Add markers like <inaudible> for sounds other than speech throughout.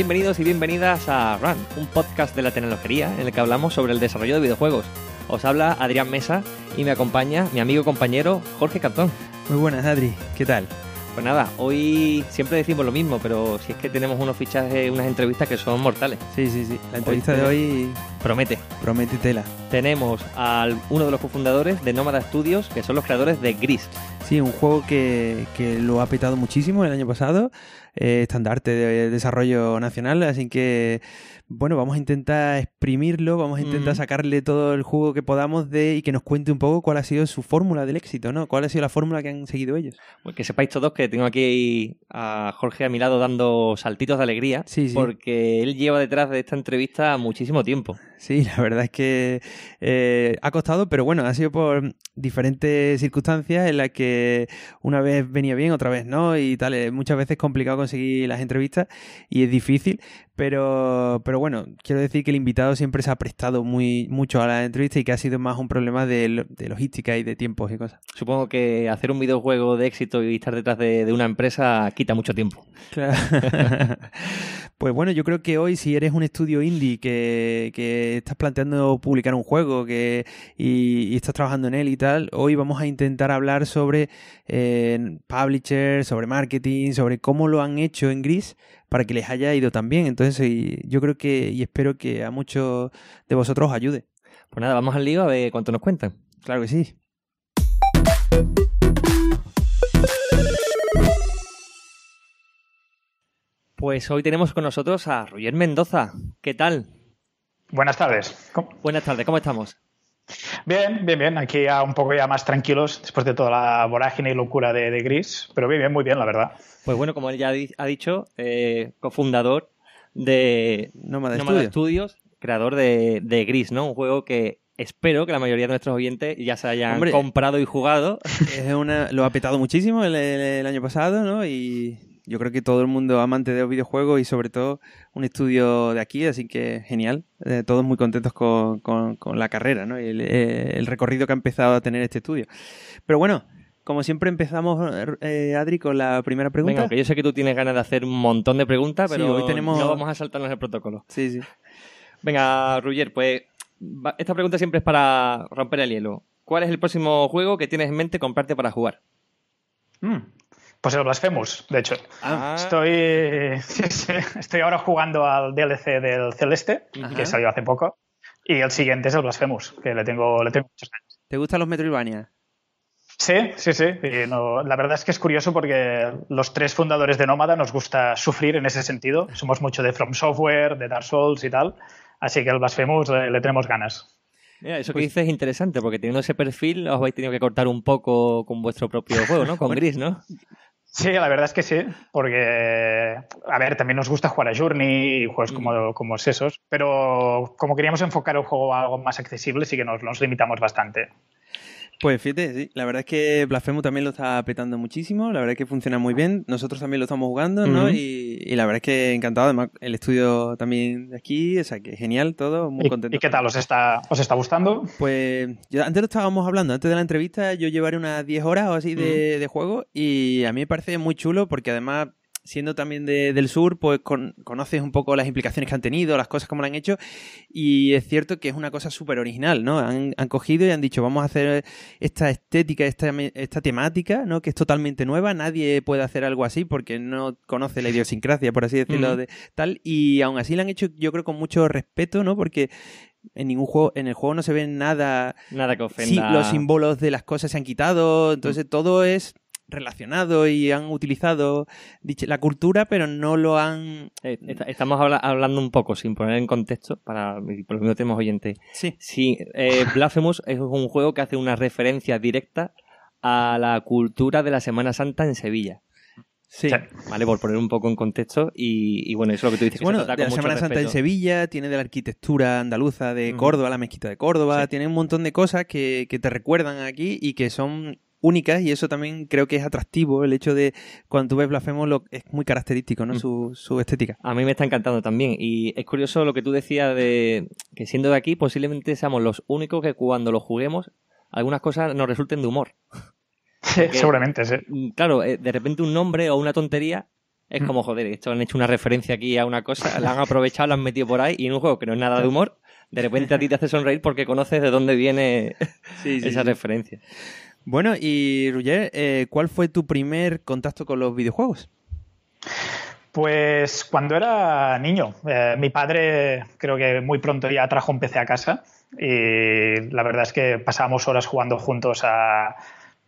Bienvenidos y bienvenidas a Run, un podcast de la tecnología en el que hablamos sobre el desarrollo de videojuegos. Os habla Adrián Mesa y me acompaña mi amigo y compañero Jorge Cantón. Muy buenas, Adri. ¿Qué tal? Pues nada, hoy siempre decimos lo mismo, pero si es que tenemos unos fichajes, unas entrevistas que son mortales. Sí, sí, sí. La entrevista de hoy promete. Promete tela. Tenemos a uno de los cofundadores de Nómada Studios, que son los creadores de Gris. Sí, un juego que, lo ha petado muchísimo el año pasado, eh, estandarte de desarrollo nacional, así que bueno, vamos a intentar exprimirlo, vamos a intentar mm. sacarle todo el jugo que podamos de y que nos cuente un poco cuál ha sido su fórmula del éxito, ¿no? ¿Cuál ha sido la fórmula que han seguido ellos? Porque que sepáis todos que tengo aquí a Jorge a mi lado dando saltitos de alegría, sí, porque él lleva detrás de esta entrevista muchísimo tiempo. Sí, la verdad es que eh, ha costado, pero bueno, ha sido por diferentes circunstancias en las que una vez venía bien, otra vez no, y tal. muchas veces complicado conseguir las entrevistas y es difícil, pero, pero bueno, quiero decir que el invitado siempre se ha prestado muy mucho a la entrevista y que ha sido más un problema de, logística y de tiempos y cosas. Supongo que hacer un videojuego de éxito y estar detrás de, una empresa quita mucho tiempo. Claro. <laughs> pues bueno, yo creo que hoy si eres un estudio indie que, estás planteando publicar un juego y, estás trabajando en él y tal, hoy vamos a intentar hablar sobre eh, Publisher, sobre marketing, sobre cómo lo han hecho en Gris para que les haya ido también, Entonces, y yo creo que y espero que a muchos de vosotros os ayude. Pues nada, vamos al lío a ver cuánto nos cuentan. Claro que sí. Pues hoy tenemos con nosotros a Roger Mendoza. ¿Qué tal? Buenas tardes. Buenas tardes, ¿cómo estamos? Bien, bien, bien. Aquí ya un poco ya más tranquilos después de toda la vorágine y locura de, Gris. Pero bien, bien, muy bien, la verdad. Pues bueno, como él ya ha dicho, eh, cofundador de Nomad Studios. creador de, Gris, ¿no? Un juego que espero que la mayoría de nuestros oyentes ya se hayan comprado y jugado. Es lo ha petado muchísimo el, el año pasado, ¿no? Y yo creo que todo el mundo amante de videojuegos y sobre todo un estudio de aquí, así que genial. Eh, todos muy contentos con, la carrera ¿no? y eh, el, recorrido que ha empezado a tener este estudio. Pero bueno, como siempre empezamos, eh, Adri, con la primera pregunta. Venga, que yo sé que tú tienes ganas de hacer un montón de preguntas, pero hoy tenemos... no vamos a saltarnos el protocolo. Sí, sí. Venga, Ruyer, pues esta pregunta siempre es para romper el hielo. ¿Cuál es el próximo juego que tienes en mente comparte para jugar? ¡Mmm! Pues el Blasphemous, de hecho. Ah. Estoy, <laughs> estoy ahora jugando al DLC del Celeste, que salió hace poco. Y el siguiente es el Blasphemous, que le tengo, le tengo muchos años. ¿Te gustan los Metroidvania? Sí, sí, sí. la verdad es que es curioso porque los tres fundadores de Nómada nos gusta sufrir en ese sentido. Somos mucho de From Software, de Dark Souls y tal. Así que el Blasphemous le, tenemos ganas. Mira, eso que dices es interesante, porque teniendo ese perfil os habéis tenido que cortar un poco con vuestro propio juego, ¿no? Con <laughs> Gris, ¿no? Sí, la verdad es que sí, porque, a ver, también nos gusta jugar a Journey y juegos como, mm. como esos, pero como queríamos enfocar el juego a algo más accesible, sí que nos limitamos bastante. Pues fíjate, sí. la verdad es que Blasfemo también lo está apretando muchísimo, la verdad es que funciona muy bien, nosotros también lo estamos jugando, ¿no? y, la verdad es que encantado, además el estudio también de aquí, o sea que genial todo, muy contento. ¿Y, qué tal? ¿Os está, os está gustando? Pues yo, antes lo estábamos hablando, antes de la entrevista yo llevaré unas 10 horas o así de, de juego y a mí me parece muy chulo porque además siendo también de, del sur, pues conoces un poco las implicaciones que han tenido, las cosas como lo han hecho, y es cierto que es una cosa súper original, ¿no? Han, cogido y han dicho, vamos a hacer esta estética, esta, temática, ¿no? Que es totalmente nueva, nadie puede hacer algo así porque no conoce la idiosincrasia, por así decirlo, de tal, y aún así la han hecho, yo creo, con mucho respeto, ¿no? Porque en ningún juego, en el juego no se ve nada. Nada que ofenda. Sí, los símbolos de las cosas se han quitado, entonces todo es relacionado y han utilizado la cultura, pero no lo han... Eh, estamos hablando un poco, sin poner en contexto, para por lo menos tenemos oyentes. Sí. Eh, Blasphemous es un juego que hace una referencia directa a la cultura de la Semana Santa en Sevilla. Sí. Vale, por poner un poco en contexto. Y, bueno, eso es lo que tú dices. la Semana Santa en Sevilla, tiene de la arquitectura andaluza de Córdoba, la mezquita de Córdoba, tiene un montón de cosas que, te recuerdan aquí y que son únicas y eso también creo que es atractivo, el hecho de cuando tú ves Blasfemo lo, es muy característico, ¿no? Mm. Su, estética. A mí me está encantando también y es curioso lo que tú decías de que siendo de aquí posiblemente seamos los únicos que cuando lo juguemos algunas cosas nos resulten de humor. <laughs> seguramente, mm, Claro, eh, de repente un nombre o una tontería es mm. como, joder, esto han hecho una referencia aquí a una cosa, la han aprovechado, la han metido por ahí y en un juego que no es nada de humor de repente a ti te hace sonreír porque conoces de dónde viene <laughs> esa referencia. Bueno, y Ruger, eh, ¿cuál fue tu primer contacto con los videojuegos? Pues cuando era niño, eh, mi padre creo que muy pronto ya trajo un PC a casa y la verdad es que pasábamos horas jugando juntos a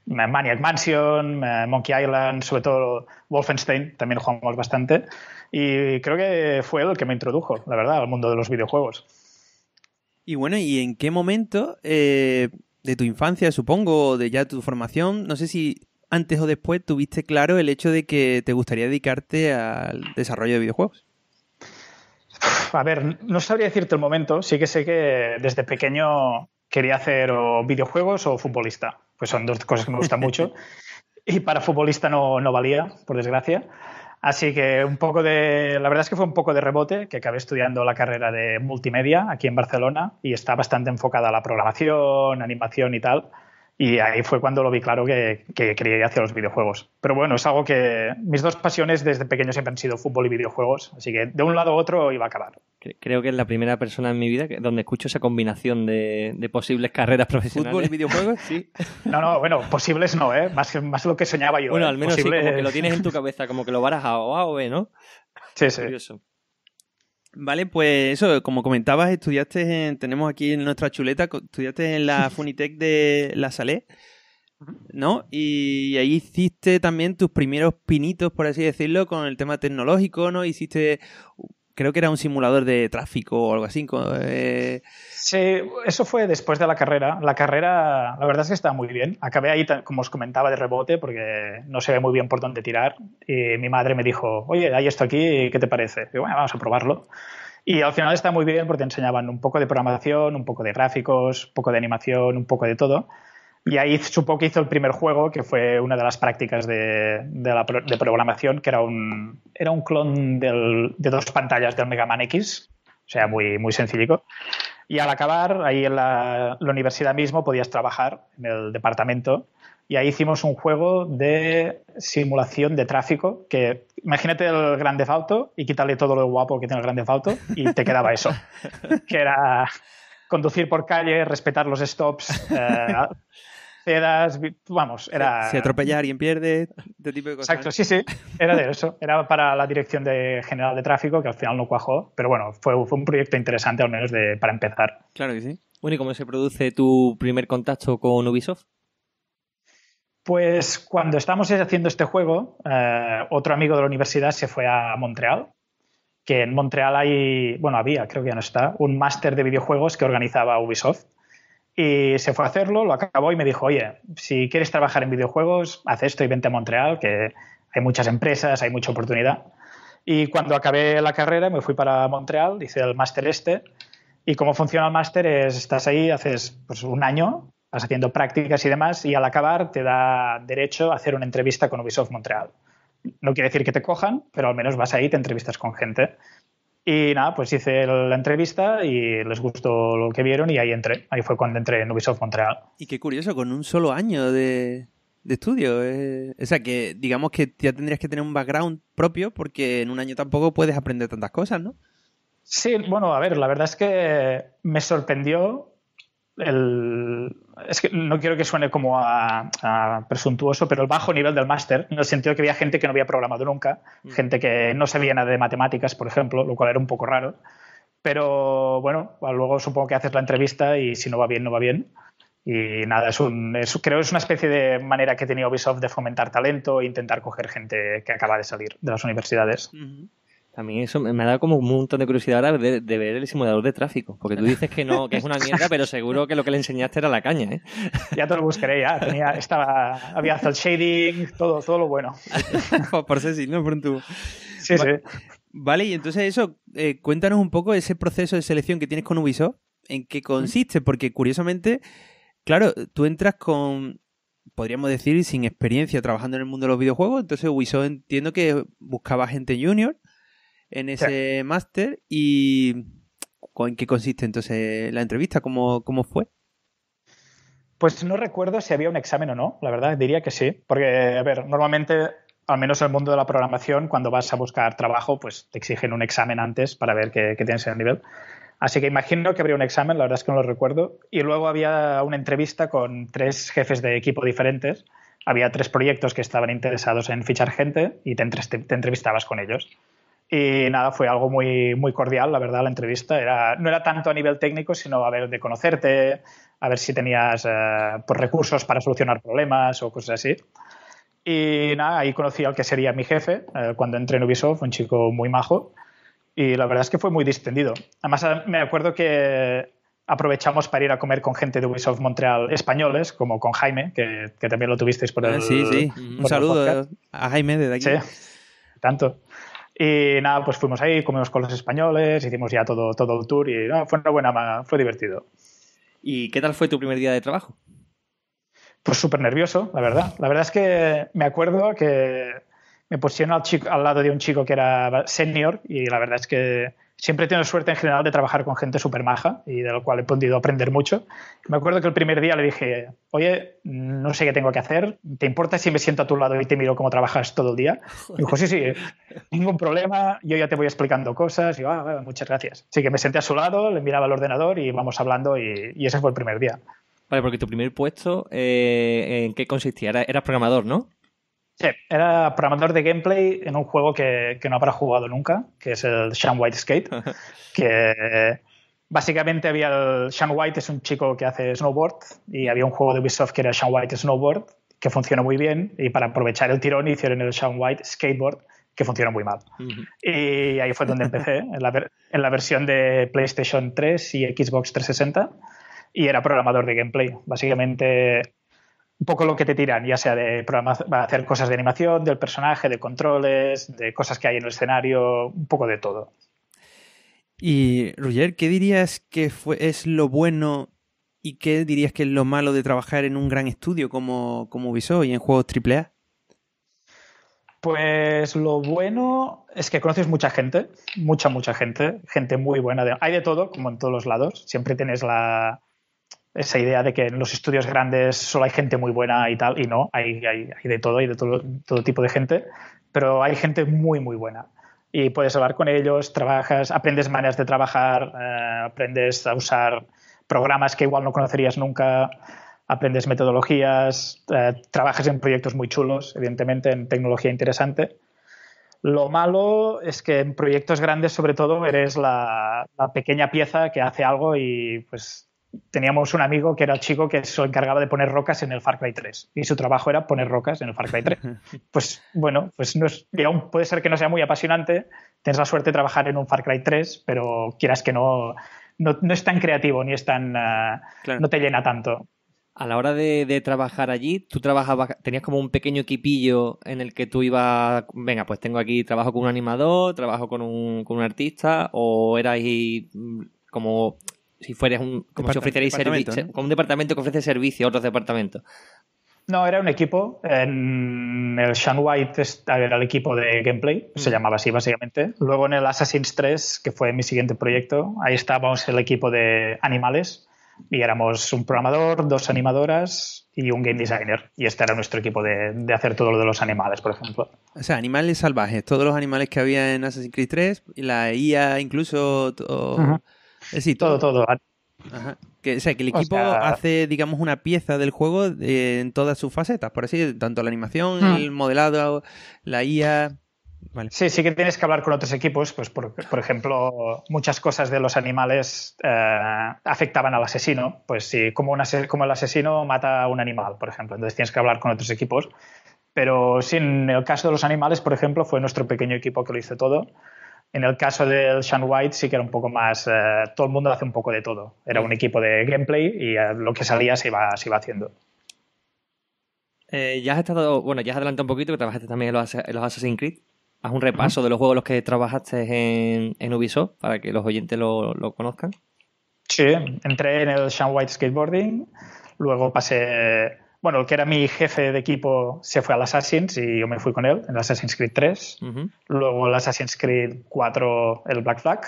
Maniac Mansion, eh, Monkey Island, sobre todo Wolfenstein, también jugamos bastante y creo que fue él el que me introdujo, la verdad, al mundo de los videojuegos. Y bueno, ¿y en qué momento de tu infancia, supongo, de ya tu formación, no sé si antes o después tuviste claro el hecho de que te gustaría dedicarte al desarrollo de videojuegos. A ver, no sabría decirte el momento, sí que sé que desde pequeño quería hacer videojuegos o futbolista, pues son dos cosas que me gustan mucho. <laughs> Y para futbolista no, no valía, por desgracia. Así que un poco de, la verdad es que fue un poco de rebote que acabé estudiando la carrera de multimedia aquí en Barcelona y está bastante enfocada a la programación, animación y tal. Y ahí fue cuando lo vi claro que, quería ir hacia los videojuegos. Pero bueno, es algo que mis dos pasiones desde pequeño siempre han sido fútbol y videojuegos, así que de un lado a otro iba a acabar. Creo que es la primera persona en mi vida donde escucho esa combinación de, posibles carreras profesionales. ¿Fútbol y videojuegos? Sí. <laughs> No, no, bueno, posibles no, ¿eh? Más, más lo que soñaba yo. Bueno, ¿eh? al menos sí, como que lo tienes en tu cabeza, como que lo barajas A o A o B, ¿no? Sí, sí. Vale, pues eso, como comentabas, estudiaste, en, tenemos aquí en nuestra chuleta, estudiaste en la Funitec de La Salé, ¿no? Y ahí hiciste también tus primeros pinitos, por así decirlo, con el tema tecnológico, ¿no? Hiciste creo que era un simulador de tráfico o algo así. Eh. Sí, eso fue después de la carrera. La carrera, la verdad es que estaba muy bien. Acabé ahí, como os comentaba, de rebote porque no se ve muy bien por dónde tirar. Y mi madre me dijo, oye, hay esto aquí, ¿qué te parece? Y bueno, vamos a probarlo. Y al final está muy bien porque enseñaban un poco de programación, un poco de gráficos, un poco de animación, un poco de todo. Y ahí supo que hizo el primer juego, que fue una de las prácticas de, programación, que era un, era un clon de dos pantallas del Mega Man X, o sea, muy, muy sencillico. Y al acabar, ahí en la, universidad mismo podías trabajar en el departamento y ahí hicimos un juego de simulación de tráfico que imagínate el grande Theft Auto y quítale todo lo guapo que tiene el grande Theft Auto y te quedaba eso que era conducir por calle respetar los stops eh, cedas, vamos, era... Si atropella y alguien pierde, este tipo de cosas. Exacto, sí, sí, era de eso, era para la Dirección de General de Tráfico, que al final no cuajó, pero bueno, fue, un proyecto interesante al menos de, para empezar. Claro que sí. Bueno, ¿y cómo se produce tu primer contacto con Ubisoft? Pues cuando estábamos haciendo este juego, eh, otro amigo de la universidad se fue a Montreal, que en Montreal hay, bueno, había, creo que ya no está, un máster de videojuegos que organizaba Ubisoft. Y se fue a hacerlo, lo acabó y me dijo, oye, si quieres trabajar en videojuegos, haz esto y vente a Montreal, que hay muchas empresas, hay mucha oportunidad. Y cuando acabé la carrera me fui para Montreal, hice el máster este. Y cómo funciona el máster es, estás ahí, haces pues, un año, vas haciendo prácticas y demás, y al acabar te da derecho a hacer una entrevista con Ubisoft Montreal. No quiere decir que te cojan, pero al menos vas ahí, te entrevistas con gente. Y nada, pues hice la entrevista y les gustó lo que vieron y ahí entré. Ahí fue cuando entré en Ubisoft Montreal. Y qué curioso, con un solo año de, estudio. Eh. o sea, que digamos que ya tendrías que tener un background propio porque en un año tampoco puedes aprender tantas cosas, ¿no? Sí, bueno, a ver, la verdad es que me sorprendió es que no quiero que suene como a, presuntuoso, pero el bajo nivel del máster, en el sentido que había gente que no había programado nunca, mm. gente que no sabía nada de matemáticas, por ejemplo, lo cual era un poco raro. Pero bueno, luego supongo que haces la entrevista y si no va bien, no va bien. Y nada, es creo que es una especie de manera que tenía Ubisoft de fomentar talento e intentar coger gente que acaba de salir de las universidades. También eso me ha dado como un montón de curiosidad ahora de, ver el simulador de tráfico, porque tú dices que no, que es una mierda, pero seguro que lo que le enseñaste era la caña, ¿eh? Ya te lo buscaré, ya. Tenía, estaba, había hasta el shading, todo, todo lo bueno. <laughs> por sí ¿no? Sí, sí. Vale, y entonces eso, eh, cuéntanos un poco ese proceso de selección que tienes con Ubisoft, en qué consiste, porque curiosamente, claro, tú entras con, podríamos decir, sin experiencia trabajando en el mundo de los videojuegos, entonces Ubisoft entiendo que buscaba gente junior en ese máster y en qué consiste entonces la entrevista, cómo, cómo fue. Pues no recuerdo si había un examen o no, la verdad, diría que sí, porque, a ver, normalmente, al menos en el mundo de la programación, cuando vas a buscar trabajo, pues te exigen un examen antes para ver qué, tienes en el nivel. Así que imagino que habría un examen, la verdad es que no lo recuerdo. Y luego había una entrevista con tres jefes de equipo diferentes. Había tres proyectos que estaban interesados en fichar gente y te, te entrevistabas con ellos. Y nada, fue algo muy, muy cordial, la verdad, la entrevista. Era, no era tanto a nivel técnico, sino a ver de conocerte, a ver si tenías eh, pues, recursos para solucionar problemas o cosas así. Y nada, ahí conocí al que sería mi jefe eh, cuando entré en Ubisoft, un chico muy majo. Y la verdad es que fue muy distendido. Además, eh, me acuerdo que aprovechamos para ir a comer con gente de Ubisoft Montreal españoles, como con Jaime, que, que también lo tuvisteis por ah, el. Sí, sí. un saludo a Jaime desde aquí. Sí, tanto. Y nada, pues fuimos ahí, comimos con los españoles, hicimos ya todo, todo el tour y fue una buena, fue divertido. ¿Y qué tal fue tu primer día de trabajo? Pues súper nervioso, la verdad. La verdad es que me acuerdo que me pusieron al, chico, al lado de un chico que era senior y la verdad es que siempre he tenido suerte en general de trabajar con gente súper maja y de lo cual he podido aprender mucho. Me acuerdo que el primer día le dije, oye, no sé qué tengo que hacer, ¿te importa si me siento a tu lado y te miro cómo trabajas todo el día? Me dijo, sí, sí, ningún problema, yo ya te voy explicando cosas. Y yo, ah, muchas gracias. Así que me senté a su lado, le miraba el ordenador y vamos hablando y, ese fue el primer día. Vale, porque tu primer puesto, eh, ¿en qué consistía? Eras programador, ¿no? era programador de gameplay en un juego que, no habrá jugado nunca, que es el Sean White Skate, <laughs> que básicamente había el Sean White es un chico que hace snowboard y había un juego de Ubisoft que era Sean White Snowboard que funcionó muy bien y para aprovechar el tirón hicieron el Sean White Skateboard que funcionó muy mal. Y ahí fue donde empecé, en la, en la, versión de PlayStation 3 y Xbox 360 y era programador de gameplay. Básicamente un poco lo que te tiran, ya sea de hacer cosas de animación, del personaje, de controles, de cosas que hay en el escenario, un poco de todo. Y, Roger, ¿qué dirías que fue, es lo bueno y qué dirías que es lo malo de trabajar en un gran estudio como, como Ubisoft y en juegos AAA? Pues lo bueno es que conoces mucha gente, mucha, mucha gente, gente muy buena. hay de todo, como en todos los lados. Siempre tienes la, esa idea de que en los estudios grandes solo hay gente muy buena y tal, y no, hay, de todo, y de todo, tipo de gente, pero hay gente muy, muy buena. Y puedes hablar con ellos, trabajas, aprendes maneras de trabajar, eh, aprendes a usar programas que igual no conocerías nunca, aprendes metodologías, eh, trabajas en proyectos muy chulos, evidentemente en tecnología interesante. Lo malo es que en proyectos grandes, sobre todo, eres la pequeña pieza que hace algo y pues teníamos un amigo que era chico que se encargaba de poner rocas en el Far Cry 3 y su trabajo era poner rocas en el Far Cry 3. <laughs> Pues bueno, pues no es, puede ser que no sea muy apasionante, tienes la suerte de trabajar en un Far Cry 3, pero quieras que no, no, es tan creativo ni es tan... Ah, no te llena tanto. A la hora de, trabajar allí, tú trabajabas, tenías como un pequeño equipillo en el que tú ibas, venga, pues tengo aquí, trabajo con un animador, trabajo con un, con un artista, o erais mm, como si fueres un, como un departamento que ofrece servicio a otros departamentos. No, era un equipo. En el Shanghai era el equipo de gameplay, se mm. llamaba así básicamente. Luego en el Assassin's 3, que fue mi siguiente proyecto, ahí estábamos el equipo de animales y éramos un programador, dos animadoras y un game designer. Y este era nuestro equipo de, hacer todo lo de los animales, por ejemplo. O sea, animales salvajes, todos los animales que había en Assassin's Creed 3, la IA incluso sí, todo, todo. Que, o sea, que el equipo hace, digamos, una pieza del juego eh, en todas sus facetas, por así tanto la animación, hmm. el modelado, la IA. Sí, sí que tienes que hablar con otros equipos, pues por, ejemplo, muchas cosas de los animales eh, afectaban al asesino, pues sí, como, un como el asesino mata a un animal, por ejemplo, entonces tienes que hablar con otros equipos, pero sí, en el caso de los animales, por ejemplo, fue nuestro pequeño equipo que lo hizo todo, en el caso del Sean White sí que era un poco más, eh, todo el mundo hace un poco de todo. Era un equipo de gameplay y eh, lo que salía se iba, haciendo. Eh, ya has estado, bueno, ya has adelantado un poquito que trabajaste también en los, los Assassin's Creed. Haz un repaso de los juegos los que trabajaste en, Ubisoft para que los oyentes lo, lo conozcan. Sí, entré en el Shan White Skateboarding, luego pasé bueno, el que era mi jefe de equipo se fue al Assassin's y yo me fui con él en Assassin's Creed 3. Luego el Assassin's Creed 4, el Black Flag.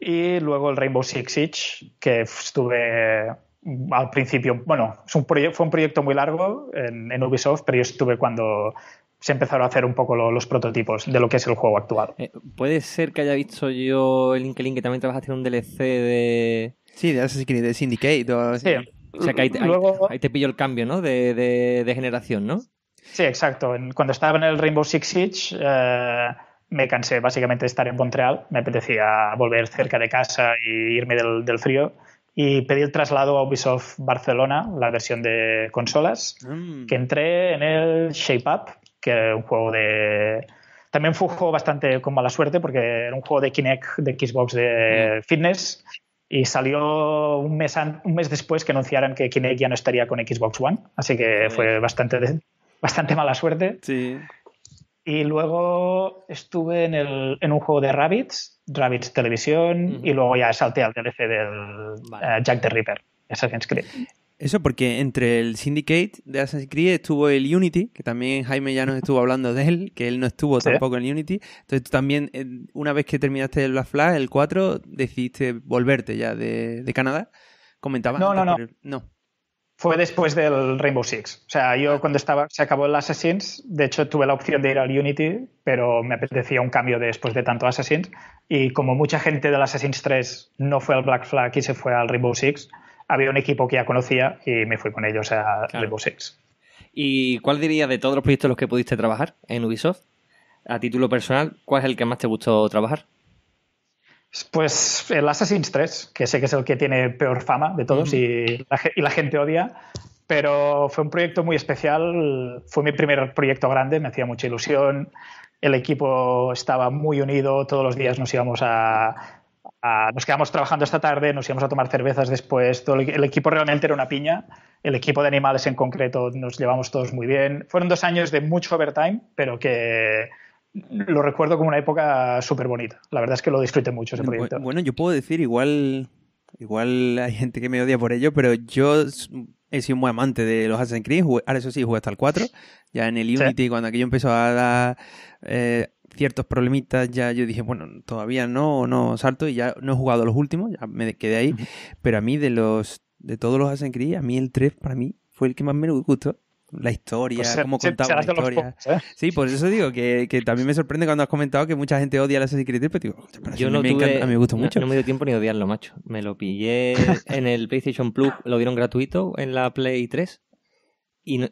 Y luego el Rainbow Six Siege, que estuve al principio. Bueno, es un fue un proyecto muy largo en, Ubisoft, pero yo estuve cuando se empezaron a hacer un poco los prototipos de lo que es el juego actual. Eh, Puede ser que haya visto yo el link que también a hacer un DLC de. Sí, de Assassin's Creed, de Syndicate ahí, Luego... te pillo el cambio, ¿no? De, generación, ¿no? Sí, exacto. Cuando estaba en el Rainbow Six Siege, eh, me cansé básicamente de estar en Montreal. Me apetecía volver cerca de casa e irme del, frío. Y pedí el traslado a Ubisoft Barcelona, la versión de consolas, mm. que entré en el Shape Up, que era un juego de... También fue un juego bastante con mala suerte porque era un juego de Kinect, de Xbox de mm. fitness y salió un mes, un mes después que anunciaran que Kinect ya no estaría con Xbox One, así que fue bastante, bastante mala suerte. Y luego estuve en, el, un juego de Rabbits, Rabbits Televisión, y luego ya salté al DLC del eh, Jack the Ripper, Assassin's Creed. Eso porque entre el Syndicate de Assassin's Creed estuvo el Unity, que también Jaime ya nos estuvo hablando de él, que él no estuvo tampoco en Unity. Entonces tú también, eh, una vez que terminaste el Black Flag, el 4, decidiste volverte ya de, Canadá. comentaba... No, no, Fue después del Rainbow Six. O sea, yo ah. cuando estaba, se acabó el Assassins, de hecho tuve la opción de ir al Unity, pero me apetecía un cambio después de tanto Assassins. Y como mucha gente del Assassins 3 no fue al Black Flag y se fue al Rainbow Six, había un equipo que ya conocía y me fui con ellos a claro. Rainbow ¿Y cuál dirías de todos los proyectos en los que pudiste trabajar en Ubisoft? A título personal, ¿cuál es el que más te gustó trabajar? Pues el Assassin's 3, que sé que es el que tiene peor fama de todos y, la, gente odia, pero fue un proyecto muy especial, fue mi primer proyecto grande, me hacía mucha ilusión, el equipo estaba muy unido, todos los días nos íbamos a, nos quedamos trabajando esta tarde, nos íbamos a tomar cervezas después. Todo el, equipo realmente era una piña. El equipo de animales en concreto nos llevamos todos muy bien. Fueron dos años de mucho overtime, pero que lo recuerdo como una época súper bonita. La verdad es que lo disfruté mucho ese proyecto. Bueno, yo puedo decir, igual, igual hay gente que me odia por ello, pero yo he sido muy amante de los Assassin's Creed. ahora eso sí, jugué hasta el 4. Ya en el Unity, cuando aquello empezó a dar... Eh, ciertos problemitas, ya yo dije, bueno, todavía no, no salto y ya no he jugado los últimos, ya me quedé ahí. Pero a mí de los de todos los Assassin's Creed, a mí el 3 para mí fue el que más me gustó. La historia, pues cómo contaba la historia. ¿eh? Sí, por eso digo que, también me sorprende cuando has comentado que mucha gente odia el Assassin's Creed 3, pero yo me, a mí gustó mucho. No me dio tiempo ni odiarlo, macho. Me lo pillé <laughs> en el PlayStation Plus, lo dieron gratuito en la Play 3. Y,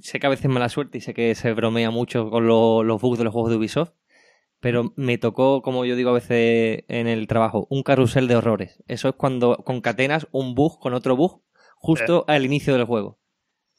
sé que a veces mala suerte y sé que se bromea mucho con los bugs de los juegos de Ubisoft, pero me tocó, como yo digo a veces en el trabajo, un carrusel de horrores. Eso es cuando concatenas un bug con otro bug justo eh. al inicio del juego.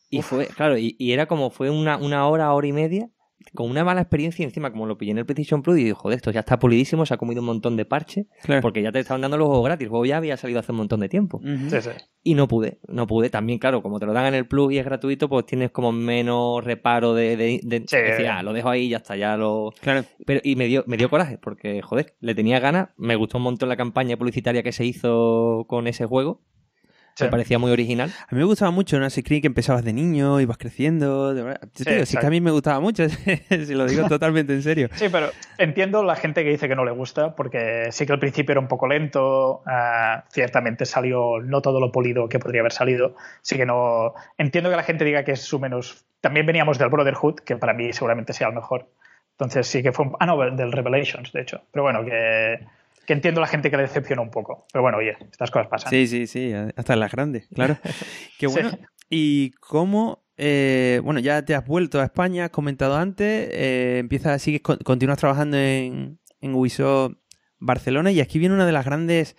Y fue, claro, y, y, era como fue una, una hora, hora y media con una mala experiencia encima como lo pillé en el PlayStation Plus y dijo, joder, esto ya está pulidísimo, se ha comido un montón de parches, porque ya te estaban dando los juegos gratis, el juego ya había salido hace un montón de tiempo. sí, sí. Y no pude, no pude. También, claro, como te lo dan en el Plus y es gratuito, pues tienes como menos reparo de... de, ah, lo dejo ahí, ya está, ya lo... Claro. Pero, y me dio, me dio coraje, porque, joder, le tenía ganas, me gustó un montón la campaña publicitaria que se hizo con ese juego me parecía muy original. A mí me gustaba mucho ¿no? ese que empezabas de niño, ibas creciendo. Sí, sí que a mí me gustaba mucho, <laughs> si lo digo <laughs> totalmente en serio. Sí, pero entiendo la gente que dice que no le gusta, porque sí que al principio era un poco lento, ah, ciertamente salió no todo lo polido que podría haber salido. Sí que no. Entiendo que la gente diga que es su menos. También veníamos del Brotherhood, que para mí seguramente sea el mejor. Entonces sí que fue un... Ah, no, del Revelations, de hecho. Pero bueno, que entiendo la gente que le decepciona un poco. Pero bueno, oye, estas cosas pasan. Sí, sí, sí, hasta las grandes, claro. <laughs> Qué bueno. ¿Y cómo eh, bueno, ya te has vuelto a España, has comentado antes, eh, empiezas, sigues, continúas trabajando en, en Ubisoft Barcelona y aquí viene una de las grandes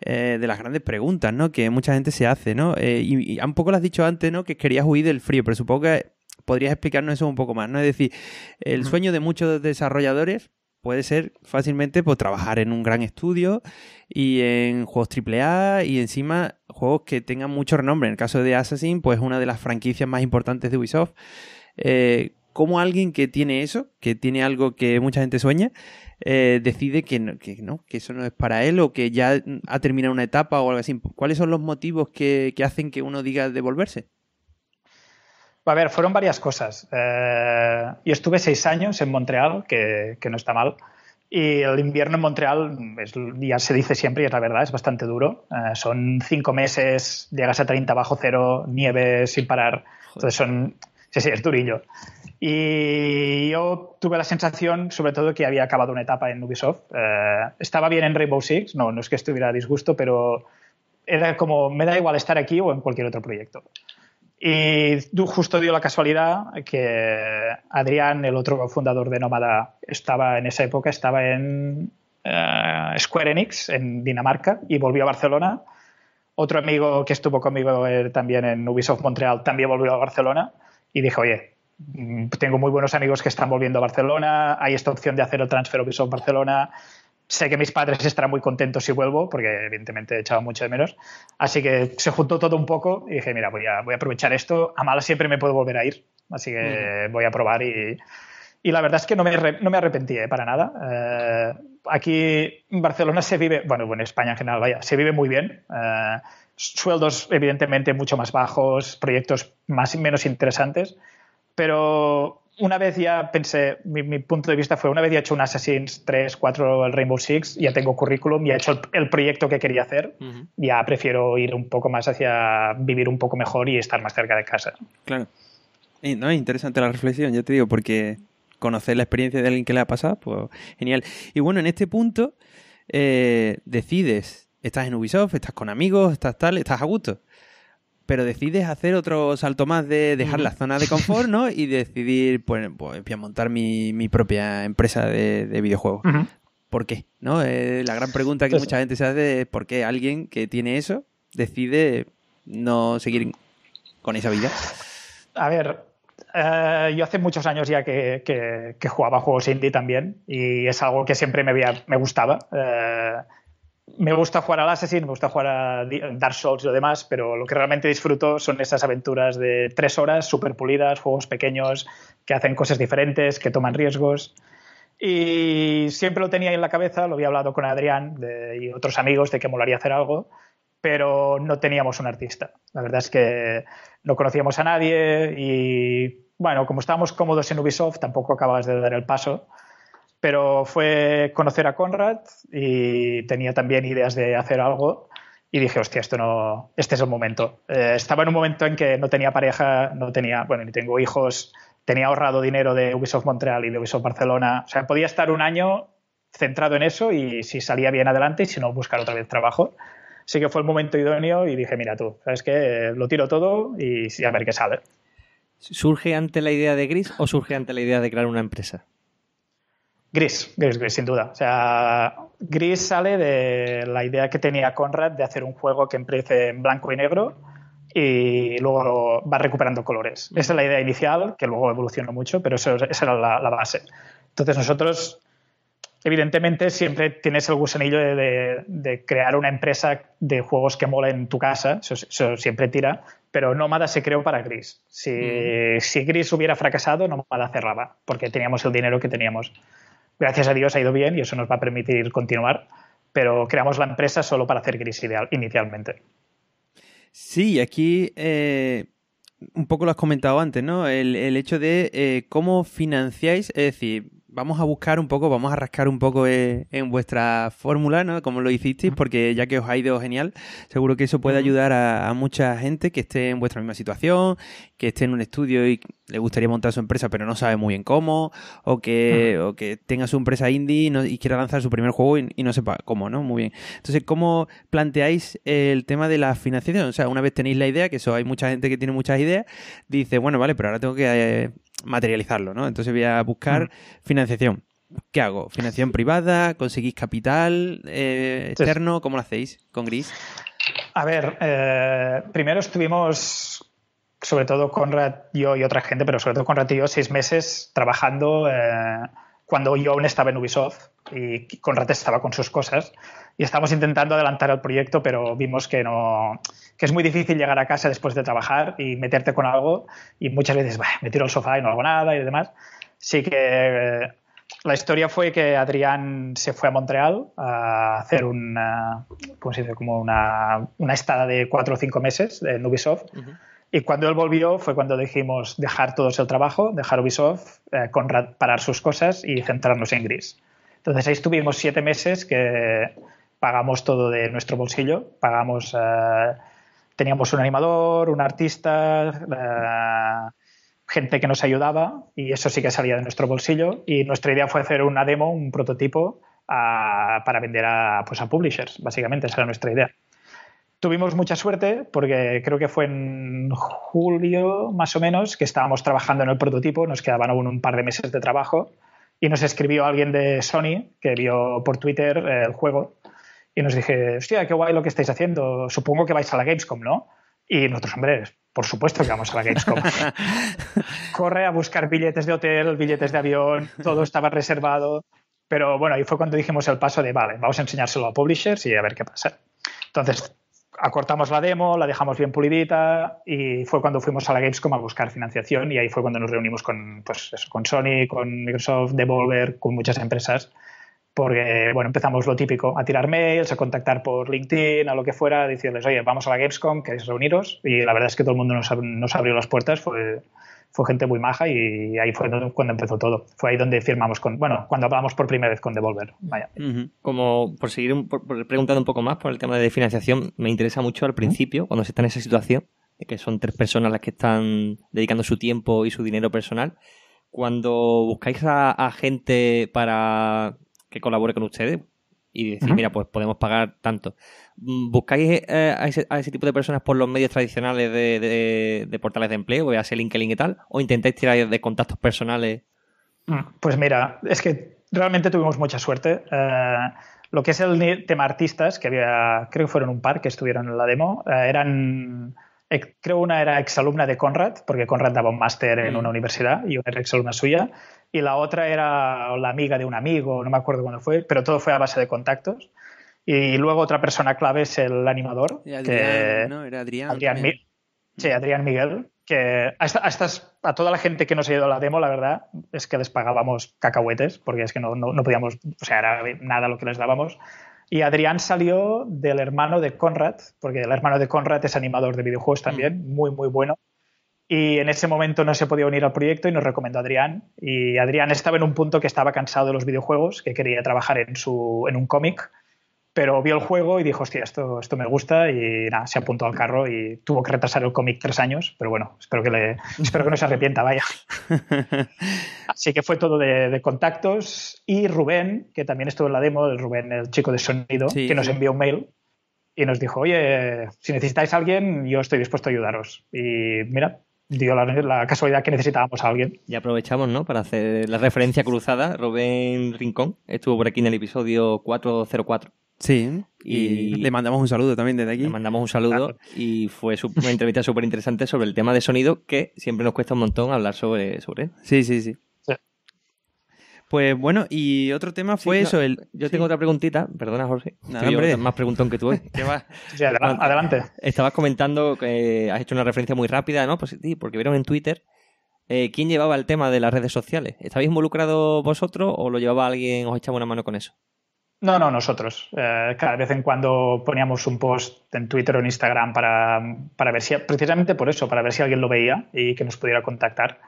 eh, de las grandes preguntas, ¿no? Que mucha gente se hace, ¿no? Y, un poco lo has dicho antes, ¿no? Que querías huir del frío, pero supongo que podrías explicarnos eso un poco más, ¿no? Es decir, el sueño de muchos desarrolladores puede ser fácilmente pues, trabajar en un gran estudio y en juegos AAA y encima juegos que tengan mucho renombre. En el caso de Assassin, pues una de las franquicias más importantes de Ubisoft. Eh, ¿Cómo alguien que tiene eso, que tiene algo que mucha gente sueña, eh, decide que no, que eso no es para él o que ya ha terminado una etapa o algo así? ¿Cuáles son los motivos que hacen que uno diga devolverse? A ver, fueron varias cosas. Eh, yo estuve seis años en Montreal, que, no está mal. Y el invierno en Montreal, ya se dice siempre y es la verdad, es bastante duro. Eh, son cinco meses, llegas a 30 bajo cero, nieve sin parar. Entonces son... Sí, sí, es durillo. Y yo tuve la sensación, sobre todo, que había acabado una etapa en Ubisoft. Eh, estaba bien en Rainbow Six, no, no es que estuviera a disgusto, pero era como, me da igual estar aquí o en cualquier otro proyecto. Y justo dio la casualidad que Adrián, el otro fundador de Nómada, estaba en esa época, estaba en eh, Square Enix, en Dinamarca, y volvió a Barcelona. Otro amigo que estuvo conmigo también en Ubisoft Montreal también volvió a Barcelona y dijo oye, mm, tengo muy buenos amigos que están volviendo a Barcelona, hay esta opción de hacer el transfer Ubisoft Barcelona, Sé que mis padres estarán muy contentos si vuelvo, porque evidentemente he echado mucho de menos. Así que se juntó todo un poco y dije, mira, voy a, voy a aprovechar esto. A mala siempre me puedo volver a ir, así que voy a probar y, y, la verdad es que no me, no me arrepentí eh, para nada. Eh, aquí en Barcelona se vive, bueno, en España en general, vaya, se vive muy bien. Eh, sueldos evidentemente mucho más bajos, proyectos más menos interesantes, pero una vez ya pensé, mi, punto de vista fue, una vez ya he hecho un Assassin's 3, 4, el Rainbow Six, ya tengo currículum, ya he hecho el, proyecto que quería hacer, ya prefiero ir un poco más hacia vivir un poco mejor y estar más cerca de casa. Claro. no, es interesante la reflexión, ya te digo, porque conocer la experiencia de alguien que le ha pasado, pues genial. Y bueno, en este punto eh, decides, estás en Ubisoft, estás con amigos, estás tal, estás a gusto pero decides hacer otro salto más de dejar la zona de confort, ¿no? Y decidir, pues, pues montar mi, propia empresa de, de videojuegos. ¿Por qué? ¿No? Eh, la gran pregunta que mucha gente se hace es por qué alguien que tiene eso decide no seguir con esa vida. A ver, eh, yo hace muchos años ya que, que, que, jugaba juegos indie también y es algo que siempre me, me gustaba. Eh, me gusta jugar al Assassin, me gusta jugar a Dark Souls y lo demás, pero lo que realmente disfruto son esas aventuras de tres horas, súper pulidas, juegos pequeños que hacen cosas diferentes, que toman riesgos. Y siempre lo tenía en la cabeza, lo había hablado con Adrián y otros amigos de que molaría hacer algo, pero no teníamos un artista. La verdad es que no conocíamos a nadie y, bueno, como estábamos cómodos en Ubisoft, tampoco acababas de dar el paso pero fue conocer a Conrad y tenía también ideas de hacer algo y dije, hostia, esto no, este es el momento. Eh, estaba en un momento en que no tenía pareja, no tenía, bueno, ni tengo hijos, tenía ahorrado dinero de Ubisoft Montreal y de Ubisoft Barcelona. O sea, podía estar un año centrado en eso y si salía bien adelante y si no, buscar otra vez trabajo. Así que fue el momento idóneo y dije, mira tú, ¿sabes que Lo tiro todo y a ver qué sale. ¿Surge ante la idea de Gris o surge ante la idea de crear una empresa? Gris, gris, sin duda. O sea, gris sale de la idea que tenía Conrad de hacer un juego que empiece en blanco y negro y luego va recuperando colores. Esa es la idea inicial, que luego evolucionó mucho, pero esa era la, base. Entonces nosotros evidentemente siempre tienes el gusanillo de, crear una empresa de juegos que mola en tu casa, eso, siempre tira, pero Nomada se creó para Gris. Si, mm. Gris hubiera fracasado, Nomada cerraba, porque teníamos el dinero que teníamos gracias a Dios ha ido bien y eso nos va a permitir continuar, pero creamos la empresa solo para hacer gris ideal, inicialmente. Sí, aquí eh, un poco lo has comentado antes, ¿no? El, hecho de eh, cómo financiáis, es decir, vamos a buscar un poco, vamos a rascar un poco eh, en vuestra fórmula, ¿no? Como lo hicisteis, porque ya que os ha ido genial, seguro que eso puede ayudar a, mucha gente que esté en vuestra misma situación, que esté en un estudio y le gustaría montar su empresa, pero no sabe muy bien cómo, o que, o que tenga su empresa indie y, quiera lanzar su primer juego y, no sepa cómo, ¿no? Muy bien. Entonces, ¿cómo planteáis el tema de la financiación? O sea, una vez tenéis la idea, que eso hay mucha gente que tiene muchas ideas, dice, bueno, vale, pero ahora tengo que eh, materializarlo, ¿no? Entonces voy a mm. buscar financiación. ¿Qué hago? ¿Financiación privada? ¿Conseguís capital eh, externo? ¿Cómo lo hacéis con Gris? A ver, eh, primero estuvimos, sobre todo Conrad, yo y otra gente, pero sobre todo Conrad y yo, seis meses trabajando eh, cuando yo aún estaba en Ubisoft y Conrad estaba con sus cosas. Y estábamos intentando adelantar el proyecto, pero vimos que no, que es muy difícil llegar a casa después de trabajar y meterte con algo y muchas veces me tiro al sofá y no hago nada y demás. Sí que eh, la historia fue que Adrián se fue a Montreal a hacer una, Como una, una estada de cuatro o cinco meses en Ubisoft. Y cuando él volvió fue cuando dijimos dejar todos el trabajo, dejar Ubisoft, eh, con parar sus cosas y centrarnos en Gris. Entonces ahí estuvimos siete meses que pagamos todo de nuestro bolsillo, pagamos... Eh, teníamos un animador, un artista, eh, gente que nos ayudaba y eso sí que salía de nuestro bolsillo y nuestra idea fue hacer una demo, un prototipo para vender a, pues, a publishers, básicamente esa era nuestra idea. Tuvimos mucha suerte porque creo que fue en julio más o menos que estábamos trabajando en el prototipo, nos quedaban aún un par de meses de trabajo y nos escribió alguien de Sony que vio por Twitter eh, el juego y nos dije, hostia, qué guay lo que estáis haciendo. Supongo que vais a la Gamescom, ¿no? Y nosotros, hombre, por supuesto que vamos a la Gamescom. <laughs> Corre a buscar billetes de hotel, billetes de avión, todo estaba reservado. Pero bueno, ahí fue cuando dijimos el paso de, vale, vamos a enseñárselo a publishers y a ver qué pasa. Entonces, acortamos la demo, la dejamos bien pulidita y fue cuando fuimos a la Gamescom a buscar financiación y ahí fue cuando nos reunimos con, pues, con Sony, con Microsoft, Devolver, con muchas empresas porque eh, bueno, empezamos lo típico, a tirar mails, a contactar por LinkedIn, a lo que fuera, a decirles, oye, vamos a la Gamescom, queréis reuniros, y la verdad es que todo el mundo nos, abrió las puertas, fue, gente muy maja y ahí fue cuando empezó todo, fue ahí donde firmamos con, bueno, cuando hablamos por primera vez con Devolver, vaya. Como, por seguir preguntando un poco más por el tema de financiación, me interesa mucho al principio, cuando se está en esa situación, que son tres personas las que están dedicando su tiempo y su dinero personal, cuando buscáis a gente para que colabore con ustedes y decir, mira, pues podemos pagar tanto. Mm, ¿Buscáis eh, a, ese, tipo de personas por los medios tradicionales de, de, de portales de empleo, ya pues, sea LinkedIn y tal? ¿O intentáis tirar de contactos personales? Mm, pues mira, es que realmente tuvimos mucha suerte. Eh, lo que es el tema artistas, que había, creo que fueron un par que estuvieron en la demo, eh, eran creo una era exalumna de Conrad, porque Conrad daba un máster en mm. una universidad y una era exalumna suya, y la otra era la amiga de un amigo, no me acuerdo cuándo fue, pero todo fue a base de contactos. Y luego otra persona clave es el animador. que, ¿no? Era Adrián. Adrián sí, mm. Adrián Miguel, que a, a, toda la gente que nos ha ido a la demo, la verdad, es que les pagábamos cacahuetes, porque es que no, podíamos, o sea, era nada lo que les dábamos. Y Adrián salió del hermano de Conrad, porque el hermano de Conrad es animador de videojuegos también, mm. muy, muy bueno. Y en ese momento no se podía unir al proyecto y nos recomendó Adrián. Y Adrián estaba en un punto que estaba cansado de los videojuegos, que quería trabajar en, su, en un cómic, pero vio el juego y dijo, hostia, esto, esto me gusta y nada, se apuntó al carro y tuvo que retrasar el cómic tres años, pero bueno, espero que, le, <laughs> espero que no se arrepienta, vaya. Así que fue todo de, contactos y Rubén, que también estuvo en la demo, el Rubén, el chico de sonido, que nos envió un mail y nos dijo, oye, si necesitáis a alguien, yo estoy dispuesto a ayudaros. Y mira, dio la, casualidad que necesitábamos a alguien. Y aprovechamos, ¿no? Para hacer la referencia cruzada, Rubén Rincón estuvo por aquí en el episodio 404. Sí, y, le mandamos un saludo también desde aquí. Le mandamos un saludo y fue una entrevista súper <laughs> interesante sobre el tema de sonido que siempre nos cuesta un montón hablar sobre, sobre él. Sí, sí, sí. Pues bueno, y otro tema fue eso. el, yo tengo otra preguntita, perdona Jorge. más preguntón que tú. <laughs> ¿Qué va? adelante. Estabas comentando que has hecho una referencia muy rápida, ¿no? Pues sí, porque vieron en Twitter eh, quién llevaba el tema de las redes sociales. ¿Estabais involucrados vosotros o lo llevaba alguien, os echaba una mano con eso? No, no, nosotros. Eh, cada vez en cuando poníamos un post en Twitter o en Instagram para, para, ver si, precisamente por eso, para ver si alguien lo veía y que nos pudiera contactar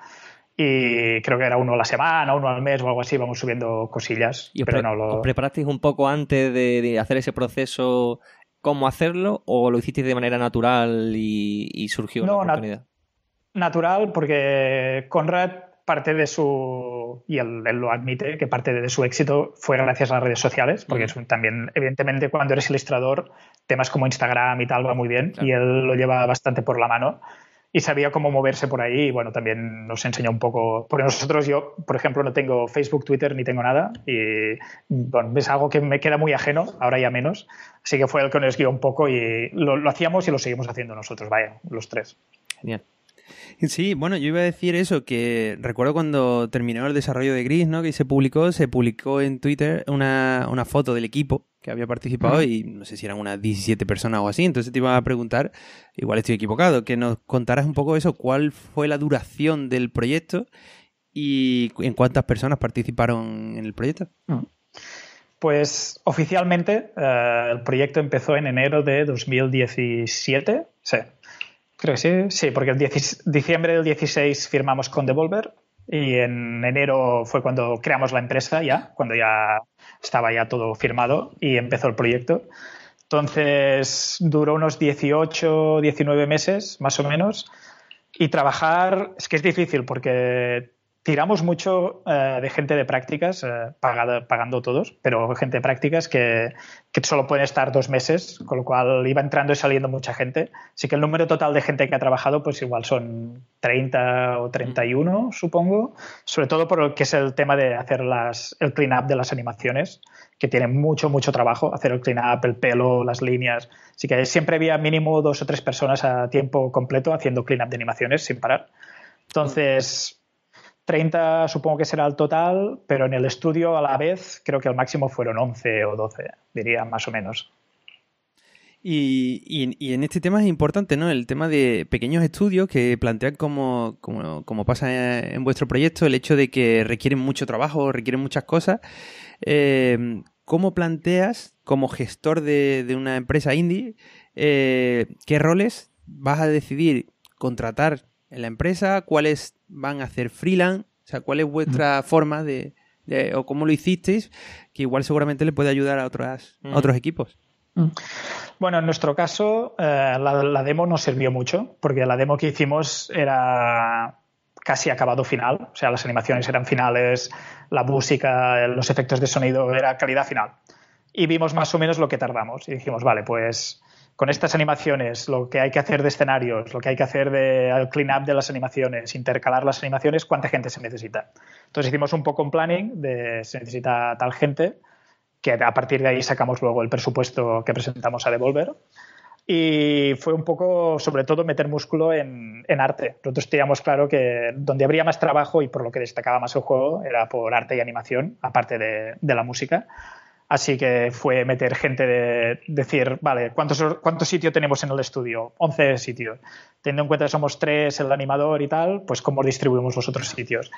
y creo que era uno a la semana, uno al mes o algo así, vamos subiendo cosillas. ¿Y pero no lo... un poco antes de, hacer ese proceso cómo hacerlo o lo hicisteis de manera natural y, surgió la oportunidad? natural porque Conrad parte de su, y él, lo admite, que parte de su éxito fue gracias a las redes sociales, porque mm. también, evidentemente, cuando eres ilustrador, temas como Instagram y tal va muy bien, y él lo lleva bastante por la mano y sabía cómo moverse por ahí. Y bueno, también nos enseñó un poco. Porque nosotros, yo, por ejemplo, no tengo Facebook, Twitter, ni tengo nada. Y bueno, es algo que me queda muy ajeno, ahora ya menos. Así que fue el que nos guió un poco y lo, lo hacíamos y lo seguimos haciendo nosotros, vaya, los tres. Genial. <laughs> Sí, bueno, yo iba a decir eso, que recuerdo cuando terminó el desarrollo de Gris, ¿no? Que se publicó, se publicó en Twitter una, foto del equipo que había participado y no sé si eran unas 17 personas o así, entonces te iba a preguntar, igual estoy equivocado, que nos contaras un poco eso, cuál fue la duración del proyecto y en cuántas personas participaron en el proyecto. Mm. Pues oficialmente eh, el proyecto empezó en enero de 2017, sí, sí, sí, porque el diciembre del 16 firmamos con Devolver y en enero fue cuando creamos la empresa ya, cuando ya estaba ya todo firmado y empezó el proyecto. Entonces duró unos 18, 19 meses más o menos y trabajar es que es difícil porque tiramos mucho eh, de gente de prácticas, eh, pagando todos, pero gente de prácticas que, solo pueden estar dos meses, con lo cual iba entrando y saliendo mucha gente. Así que el número total de gente que ha trabajado, pues igual son 30 o 31, supongo, sobre todo por lo que es el tema de hacer el clean-up de las animaciones, que tiene mucho, mucho trabajo, hacer el clean-up, el pelo, las líneas. Así que siempre había mínimo dos o tres personas a tiempo completo haciendo clean-up de animaciones sin parar. Entonces 30 supongo que será el total, pero en el estudio a la vez creo que al máximo fueron 11 o 12, diría más o menos. Y, en este tema es importante, ¿no? El tema de pequeños estudios que plantean como, pasa en vuestro proyecto, el hecho de que requieren mucho trabajo, requieren muchas cosas. Eh, ¿Cómo planteas, como gestor de, una empresa indie, eh, qué roles vas a decidir contratar en la empresa, cuáles van a hacer freelance, o sea, cuál es vuestra forma de, o cómo lo hicisteis, que igual seguramente le puede ayudar a, otras, otros equipos. Bueno, en nuestro caso, eh, la, la, demo nos sirvió mucho, porque la demo que hicimos era casi acabado final, o sea, las animaciones eran finales, la música, los efectos de sonido era calidad final. Y vimos más o menos lo que tardamos y dijimos, vale, pues con estas animaciones, lo que hay que hacer de escenarios, lo que hay que hacer de clean-up de las animaciones, intercalar las animaciones, cuánta gente se necesita. Entonces hicimos un poco un planning de se necesita tal gente, que a partir de ahí sacamos luego el presupuesto que presentamos a Devolver. Y fue un poco, sobre todo, meter músculo en, arte. Nosotros teníamos claro que donde habría más trabajo y por lo que destacaba más el juego era por arte y animación, aparte de la música Así que fue meter gente de decir, vale, ¿cuántos, cuántos sitios tenemos en el estudio? 11 sitios. Teniendo en cuenta que somos tres, el animador y tal, pues cómo distribuimos los otros sitios.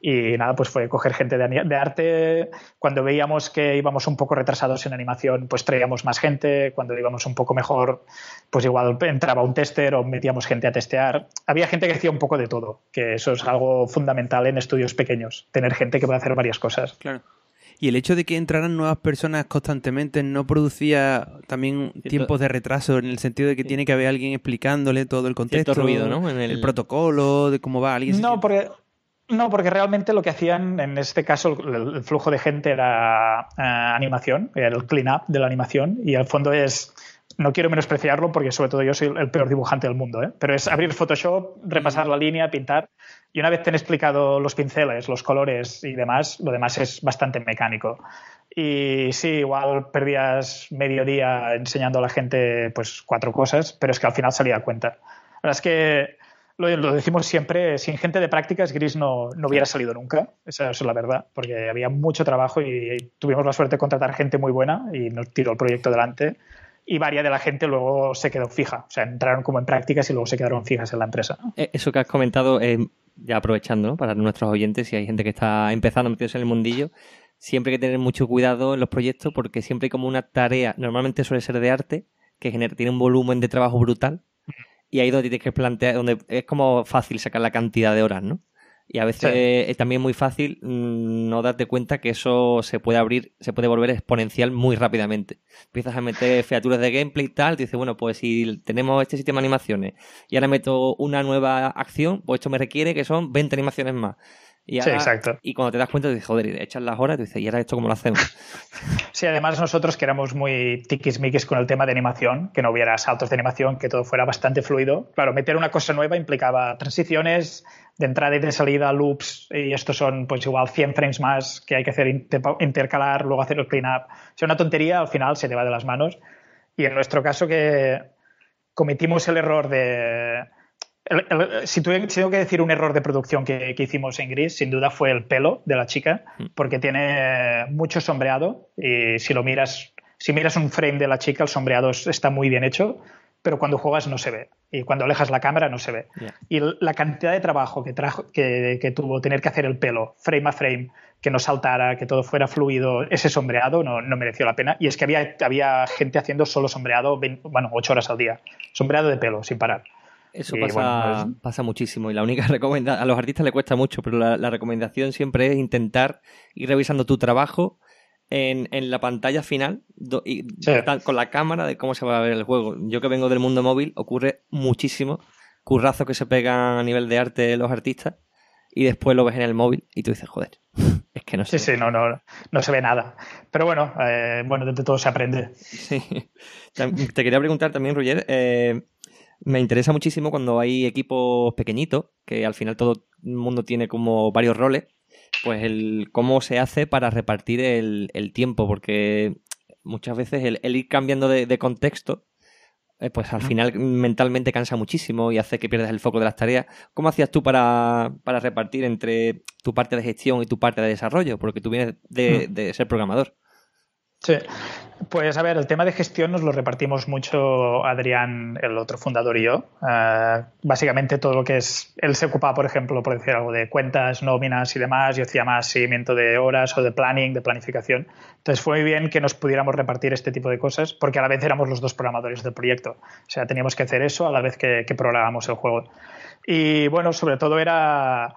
Y nada, pues fue coger gente de, arte. Cuando veíamos que íbamos un poco retrasados en animación, pues traíamos más gente. Cuando íbamos un poco mejor, pues igual entraba un tester o metíamos gente a testear. Había gente que hacía un poco de todo, que eso es algo fundamental en estudios pequeños, tener gente que pueda hacer varias cosas. Claro. Y el hecho de que entraran nuevas personas constantemente no producía también tiempos de retraso en el sentido de que tiene que haber alguien explicándole todo el contexto, ruido, ¿no? En el... protocolo, de cómo va alguien. No, porque no, porque realmente lo que hacían, en este caso, el, flujo de gente era eh, animación, animación, el clean-up de la animación, y al fondo es no quiero menospreciarlo porque sobre todo yo soy el peor dibujante del mundo, ¿eh? pero es abrir Photoshop, repasar la línea, pintar. Y una vez te han explicado los pinceles, los colores y demás, lo demás es bastante mecánico. Y sí, igual perdías medio día enseñando a la gente pues cuatro cosas, pero es que al final salía a cuenta. La verdad es que lo, decimos siempre, sin gente de prácticas Gris no, no hubiera salido nunca, esa es la verdad, porque había mucho trabajo y tuvimos la suerte de contratar gente muy buena y nos tiró el proyecto adelante y varias de la gente luego se quedó fija. O sea, entraron como en prácticas y luego se quedaron fijas en la empresa. Eh, eso que has comentado, eh, ya aprovechando ¿no? para nuestros oyentes, si hay gente que está empezando meterse en el mundillo, siempre hay que tener mucho cuidado en los proyectos porque siempre hay como una tarea, normalmente suele ser de arte, que tiene un volumen de trabajo brutal y ahí donde tienes que plantear, donde es como fácil sacar la cantidad de horas, ¿no? Y a veces es eh, también muy fácil mm, no darte cuenta que eso se puede abrir, se puede volver exponencial muy rápidamente. Empiezas a meter featuras de gameplay y tal, dices, bueno, pues si tenemos este sistema de animaciones y ahora meto una nueva acción, pues esto me requiere que son 20 animaciones más. sí, exacto. Y cuando te das cuenta, te dices, joder, echas las horas, y dices, ¿y ahora esto cómo lo hacemos? <laughs> Sí, además nosotros que éramos muy tiquismiquis con el tema de animación, que no hubiera saltos de animación, que todo fuera bastante fluido. Claro, meter una cosa nueva implicaba transiciones, de entrada y de salida, loops, y estos son pues igual 100 frames más que hay que hacer intercalar, luego hacer el cleanup. Si es una tontería, al final se te va de las manos. Y en nuestro caso que cometimos el error de... si tengo que decir un error de producción que, hicimos en Gris, sin duda fue el pelo de la chica, mm. porque tiene mucho sombreado y si lo miras, si miras un frame de la chica, el sombreado está muy bien hecho pero cuando juegas no se ve. Y cuando alejas la cámara no se ve. Y la cantidad de trabajo que, que, tuvo tener que hacer el pelo, frame a frame, que no saltara, que todo fuera fluido, ese sombreado no, mereció la pena. Y es que había, gente haciendo solo sombreado, bueno, ocho horas al día. Sombreado de pelo, sin parar. Eso pasa, pasa muchísimo y la única <laughs> recomendación, a los artistas le cuesta mucho, pero la recomendación siempre es intentar ir revisando tu trabajo en, la pantalla final y con la cámara de cómo se va a ver el juego. Yo que vengo del mundo móvil, ocurre muchísimo currazos que se pegan a nivel de arte los artistas y después lo ves en el móvil y tú dices, joder, <laughs> es que no sé. sí, Sí, no, no, se ve nada. Pero bueno, eh, bueno, de todo se aprende. Sí. <laughs> Te quería preguntar también, Roger, eh, me interesa muchísimo cuando hay equipos pequeñitos, que al final todo el mundo tiene como varios roles, pues el cómo se hace para repartir el, tiempo, porque muchas veces el, ir cambiando de, contexto, eh, pues al final mentalmente cansa muchísimo y hace que pierdas el foco de las tareas. ¿Cómo hacías tú para, para repartir entre tu parte de gestión y tu parte de desarrollo? Porque tú vienes de hmm. ser programador. Sí. Pues a ver, el tema de gestión nos lo repartimos mucho Adrián, el otro fundador y yo. Eh, básicamente todo lo que es, él se ocupaba, por ejemplo, por decir algo de cuentas, nóminas y demás, yo hacía más seguimiento de horas o de planning, de planificación. Entonces fue muy bien que nos pudiéramos repartir este tipo de cosas porque a la vez éramos los dos programadores del proyecto. O sea, teníamos que hacer eso a la vez que, que programábamos el juego. Y bueno, sobre todo era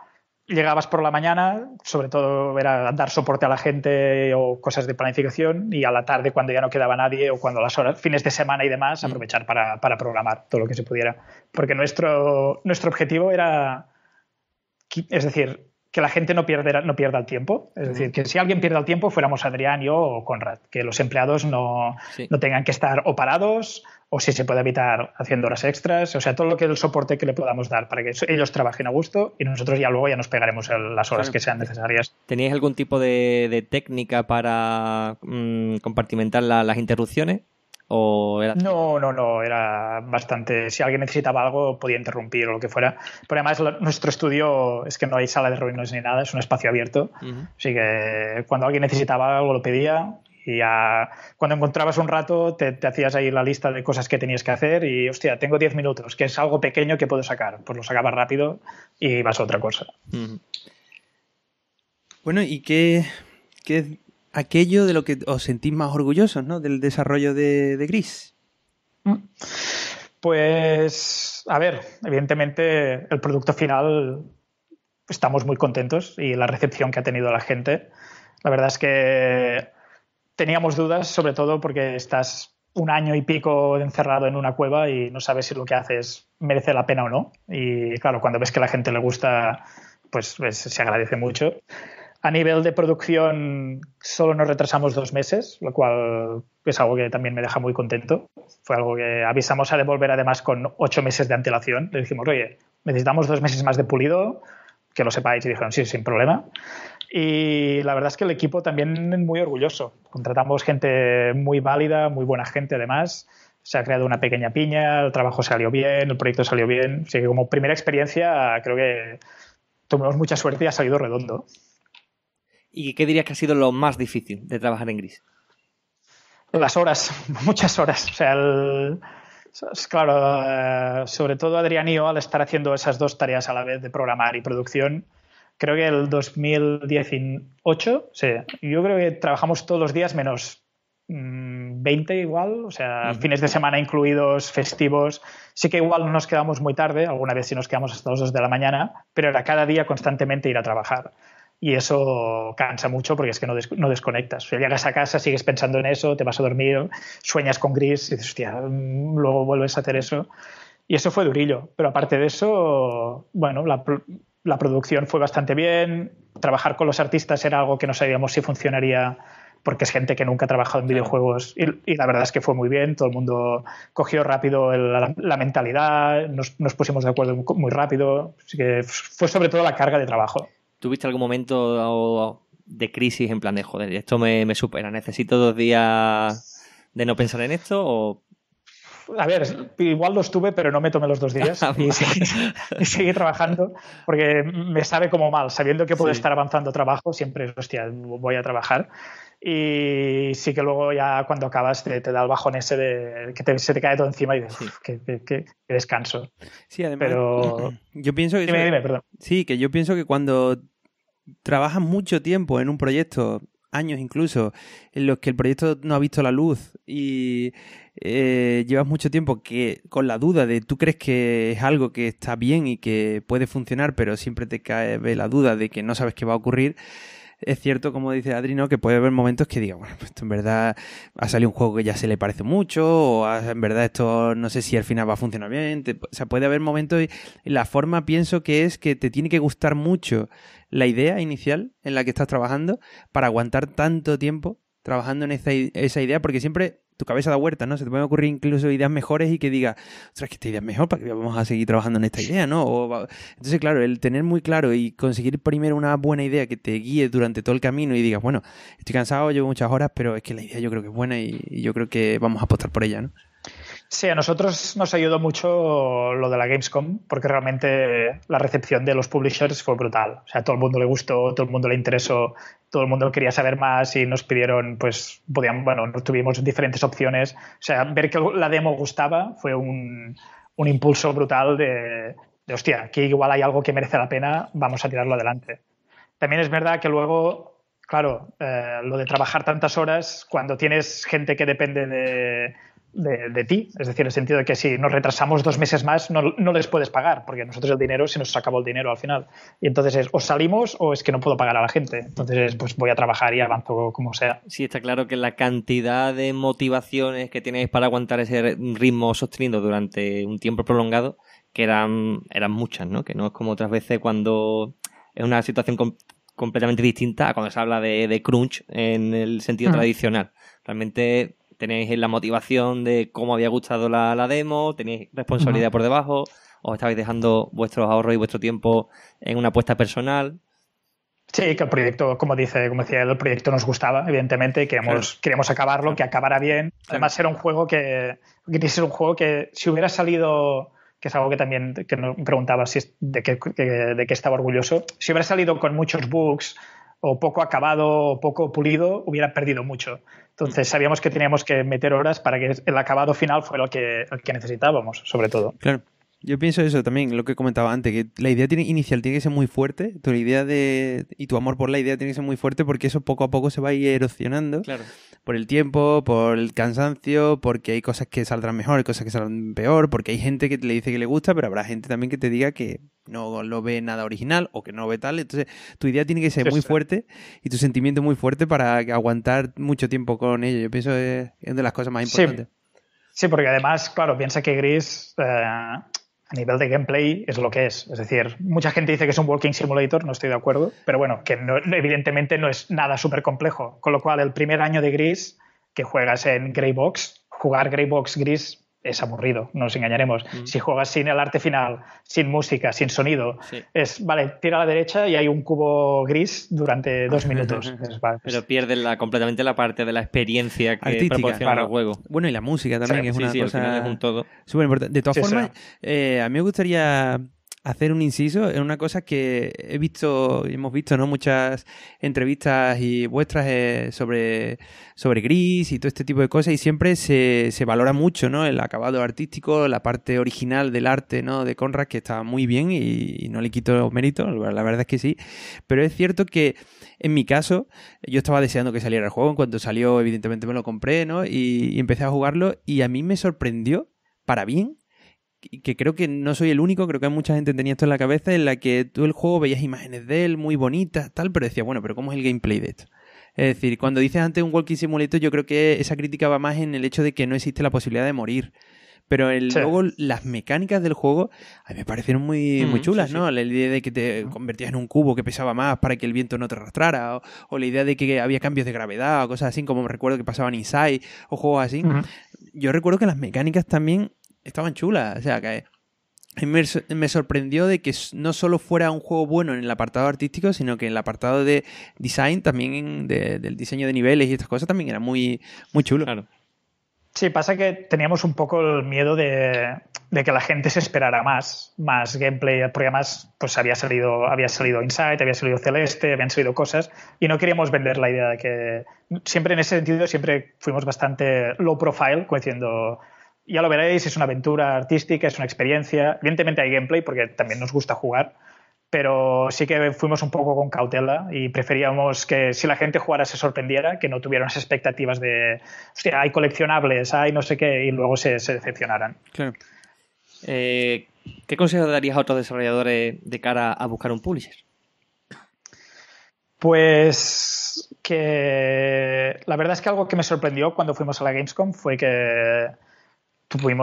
llegabas por la mañana, sobre todo era dar soporte a la gente o cosas de planificación, y a la tarde, cuando ya no quedaba nadie o cuando las horas, fines de semana y demás, mm. aprovechar para, programar todo lo que se pudiera. Porque nuestro, nuestro objetivo era, es decir, que la gente no pierda, no pierda el tiempo. Es mm. decir, que si alguien pierde el tiempo fuéramos Adrián, yo o Conrad, que los empleados no, no tengan que estar o parados o si se puede evitar haciendo horas extras, o sea, todo lo que el soporte que le podamos dar para que ellos trabajen a gusto y nosotros ya luego ya nos pegaremos las horas que sean necesarias. ¿Teníais algún tipo de, técnica para mm, compartimentar las interrupciones? ¿O No, no, no, era bastante. Si alguien necesitaba algo, podía interrumpir o lo que fuera. Pero además, nuestro estudio es que no hay sala de reuniones ni nada, es un espacio abierto. Así que cuando alguien necesitaba algo, lo pedía y cuando encontrabas un rato, te, hacías ahí la lista de cosas que tenías que hacer y, hostia, tengo 10 minutos, que es algo pequeño que puedo sacar. Pues lo sacabas rápido y vas a otra cosa. Bueno, ¿y qué, qué, aquello de lo que os sentís más orgullosos, ¿no? Del desarrollo de, Gris. Mm. Pues, a ver, evidentemente el producto final estamos muy contentos y la recepción que ha tenido la gente. La verdad es que teníamos dudas, sobre todo porque estás un año y pico encerrado en una cueva y no sabes si lo que haces merece la pena o no. Y claro, cuando ves que a la gente le gusta, pues, pues, se agradece mucho. A nivel de producción, solo nos retrasamos dos meses, lo cual es algo que también me deja muy contento. Fue algo que avisamos a Devolver además con ocho meses de antelación. Le dijimos, oye, necesitamos dos meses más de pulido, que lo sepáis. Y dijeron, sí, sin problema. Y la verdad es que el equipo también es muy orgulloso. Contratamos gente muy válida, muy buena gente además. Se ha creado una pequeña piña, el trabajo salió bien, el proyecto salió bien. Así que como primera experiencia creo que tomamos mucha suerte y ha salido redondo. ¿Y qué dirías que ha sido lo más difícil de trabajar en Gris? Las horas, <laughs> muchas horas. O sea, claro, eh, sobre todo Adrián y yo al estar haciendo esas dos tareas a la vez de programar y producción, creo que el 2018, sí, yo creo que trabajamos todos los días menos 20 mm, igual, o sea, fines de semana incluidos, festivos. Sí que igual nos quedamos muy tarde, alguna vez sí nos quedamos hasta las 2 de la mañana, pero era cada día constantemente ir a trabajar. Y eso cansa mucho porque es que no, desconectas. O llegas a casa, sigues pensando en eso, te vas a dormir, sueñas con gris y dices, hostia, mm, luego vuelves a hacer eso. Y eso fue durillo. Pero aparte de eso, bueno, la, la producción fue bastante bien, trabajar con los artistas era algo que no sabíamos si funcionaría porque es gente que nunca ha trabajado en videojuegos y, la verdad es que fue muy bien, todo el mundo cogió rápido la, mentalidad, nos, pusimos de acuerdo muy rápido, así que fue sobre todo la carga de trabajo. ¿Tuviste algún momento de crisis en plan de, esto me, supera, necesito dos días de no pensar en esto a ver, igual los tuve, pero no me tomé los dos días <laughs> ah, <laughs> y, seguí, trabajando porque me sabe como mal, sabiendo que puedo estar avanzando trabajo, siempre es, hostia, voy a trabajar. Y sí que luego ya cuando acabas te, da el bajón ese de que se te cae todo encima y dices, que, descanso. Sí, además. Pero... Yo pienso Sí, que yo pienso que cuando trabajas mucho tiempo en un proyecto años incluso, en los que el proyecto no ha visto la luz y eh, llevas mucho tiempo que con la duda de tú crees que es algo que está bien y que puede funcionar, pero siempre te cae la duda de que no sabes qué va a ocurrir es cierto, como dice Adri, que puede haber momentos que diga, bueno, pues esto en verdad ha salido un juego que ya se le parece mucho, o en verdad esto no sé si al final va a funcionar bien. o sea, puede haber momentos y la forma pienso que es que te tiene que gustar mucho la idea inicial en la que estás trabajando para aguantar tanto tiempo trabajando en esa idea, porque siempre cabeza da vuelta, ¿no? Se te pueden ocurrir incluso ideas mejores y que diga, ostras, que esta idea es mejor, para que vamos a seguir trabajando en esta idea, ¿no? entonces, claro, el tener muy claro y conseguir primero una buena idea que te guíe durante todo el camino y digas, bueno, estoy cansado, llevo muchas horas, pero es que la idea yo creo que es buena y, yo creo que vamos a apostar por ella, ¿no? Sí, a nosotros nos ayudó mucho lo de la Gamescom, porque realmente la recepción de los publishers fue brutal. O sea, a todo el mundo le gustó, todo el mundo le interesó todo el mundo quería saber más y nos pidieron, pues, podíamos, bueno, tuvimos diferentes opciones. O sea, ver que la demo gustaba fue un, impulso brutal de, de, hostia, aquí igual hay algo que merece la pena, vamos a tirarlo adelante. También es verdad que luego, claro, eh, lo de trabajar tantas horas, cuando tienes gente que depende de de, ti. Es decir, en el sentido de que si nos retrasamos dos meses más, no, no, les puedes pagar, porque nosotros el dinero se nos acabó el dinero al final. Y entonces es, o salimos o es que no puedo pagar a la gente. Entonces, pues voy a trabajar y avanzo como sea. Sí, está claro que la cantidad de motivaciones que tenéis para aguantar ese ritmo sostenido durante un tiempo prolongado, que eran, eran muchas, ¿no? Que no es como otras veces cuando es una situación completamente distinta a cuando se habla de, crunch en el sentido mm. tradicional. Realmente tenéis la motivación de cómo había gustado la, demo, tenéis responsabilidad por debajo, os estabais dejando vuestros ahorros y vuestro tiempo en una apuesta personal. Sí, que el proyecto, como dice, como decía, el proyecto nos gustaba, evidentemente, queríamos, queríamos acabarlo, que acabara bien. Además, era un juego que, ser un juego que si hubiera salido, que es algo que también que nos preguntaba si de, qué, de qué estaba orgulloso, si hubiera salido con muchos bugs, o poco acabado o poco pulido, hubiera perdido mucho. Entonces mm. sabíamos que teníamos que meter horas para que el acabado final fuera el que, necesitábamos, sobre todo. Claro. Yo pienso eso también, lo que comentaba antes, que la idea tiene, inicial tiene que ser muy fuerte, tu idea de y tu amor por la idea tiene que ser muy fuerte porque eso poco a poco se va a ir erosionando. Por el tiempo, por el cansancio, porque hay cosas que saldrán mejor, hay cosas que saldrán peor, porque hay gente que le dice que le gusta, pero habrá gente también que te diga que no lo ve nada original o que no ve tal. Entonces, tu idea tiene que ser muy fuerte y tu sentimiento muy fuerte para aguantar mucho tiempo con ello. Yo pienso que es una de las cosas más importantes. Sí. porque además, claro, piensa que Gris eh, a nivel de gameplay es lo que es. Es decir, mucha gente dice que es un walking simulator, no estoy de acuerdo, pero bueno, que evidentemente no es nada súper complejo. Con lo cual, el primer año de Gris, que juegas en Grey Box, jugar Greybox Box Gris es aburrido, no nos engañaremos. Mm. Si juegas sin el arte final, sin música, sin sonido, es, vale, tira a la derecha y hay un cubo gris durante dos <laughs> minutos. Pero pues pierde la, completamente la parte de la experiencia que proporciona el juego. Bueno, y la música también, es una cosa... importante. De todas formas, eh, a mí me gustaría hacer un inciso es una cosa que he visto, hemos visto, ¿no? Muchas entrevistas y vuestras eh, sobre, sobre gris y todo este tipo de cosas, y siempre se, valora mucho, ¿no? El acabado artístico, la parte original del arte, ¿no? De Conrad, que está muy bien y, no le quito mérito, la verdad es que sí. Pero es cierto que en mi caso, yo estaba deseando que saliera el juego. En cuanto salió, evidentemente me lo compré, ¿no? y empecé a jugarlo, y a mí me sorprendió para bien que creo que no soy el único, creo que hay mucha gente tenía esto en la cabeza, en la que tú el juego veías imágenes de él muy bonitas, tal, pero decía, bueno, pero ¿cómo es el gameplay de esto? Es decir, cuando dices antes un Walking Simulator, yo creo que esa crítica va más en el hecho de que no existe la posibilidad de morir. Pero luego las mecánicas del juego a mí me parecieron muy, mm, muy chulas, ¿no? La idea de que te convertías en un cubo que pesaba más para que el viento no te arrastrara, o, la idea de que había cambios de gravedad, o cosas así, como recuerdo que pasaban Inside, o juegos así. Yo recuerdo que las mecánicas también estaban chulas. O sea, que eh, me, sorprendió de que no solo fuera un juego bueno en el apartado artístico, sino que en el apartado de design también, del diseño de niveles y estas cosas también era muy, muy chulo. Claro. Sí, pasa que teníamos un poco el miedo de, de, que la gente se esperara más, más gameplay, porque además pues había salido, había salido Insight, había salido Celeste, habían salido cosas, y no queríamos vender la idea de que siempre en ese sentido siempre fuimos bastante low profile, cociendo ya lo veréis, es una aventura artística, es una experiencia. Evidentemente hay gameplay porque también nos gusta jugar, pero sí que fuimos un poco con cautela y preferíamos que si la gente jugara se sorprendiera, que no tuvieran esas expectativas de, hostia, hay coleccionables, hay no sé qué, y luego se, decepcionaran. Claro. Eh, ¿Qué consejo darías a otros desarrolladores de cara a buscar un publisher? Pues que la verdad es que algo que me sorprendió cuando fuimos a la Gamescom fue que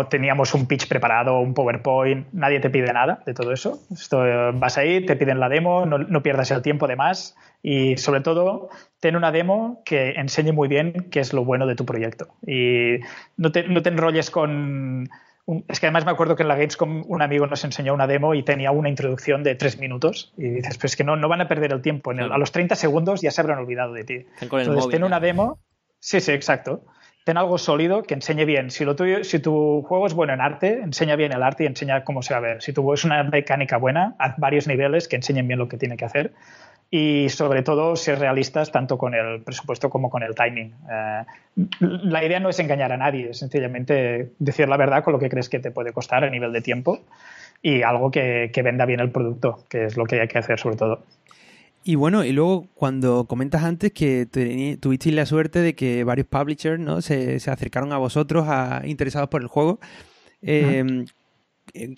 teníamos un pitch preparado, un PowerPoint, nadie te pide nada de todo eso. Esto, eh, vas ahí, te piden la demo, no, pierdas el tiempo de más y sobre todo ten una demo que enseñe muy bien qué es lo bueno de tu proyecto. Y no te, no te enrolles con... es que además me acuerdo que en la Gamescom un amigo nos enseñó una demo y tenía una introducción de tres minutos y dices, pues es que no, no van a perder el tiempo. a los 30 segundos ya se habrán olvidado de ti. Entonces, ten una demo. Sí, sí, exacto ten algo sólido que enseñe bien. Si, lo tu juego es bueno en arte, enseña bien el arte y enseña cómo se va a ver. Si tu juego es una mecánica buena, haz varios niveles que enseñen bien lo que tiene que hacer. Y sobre todo, ser realistas tanto con el presupuesto como con el timing. Eh, la idea no es engañar a nadie, es sencillamente decir la verdad con lo que crees que te puede costar a nivel de tiempo y algo que venda bien el producto, que es lo que hay que hacer sobre todo. Y bueno, y luego cuando comentas antes que tuvisteis la suerte de que varios publishers ¿no? se, acercaron a vosotros a, interesados por el juego, em,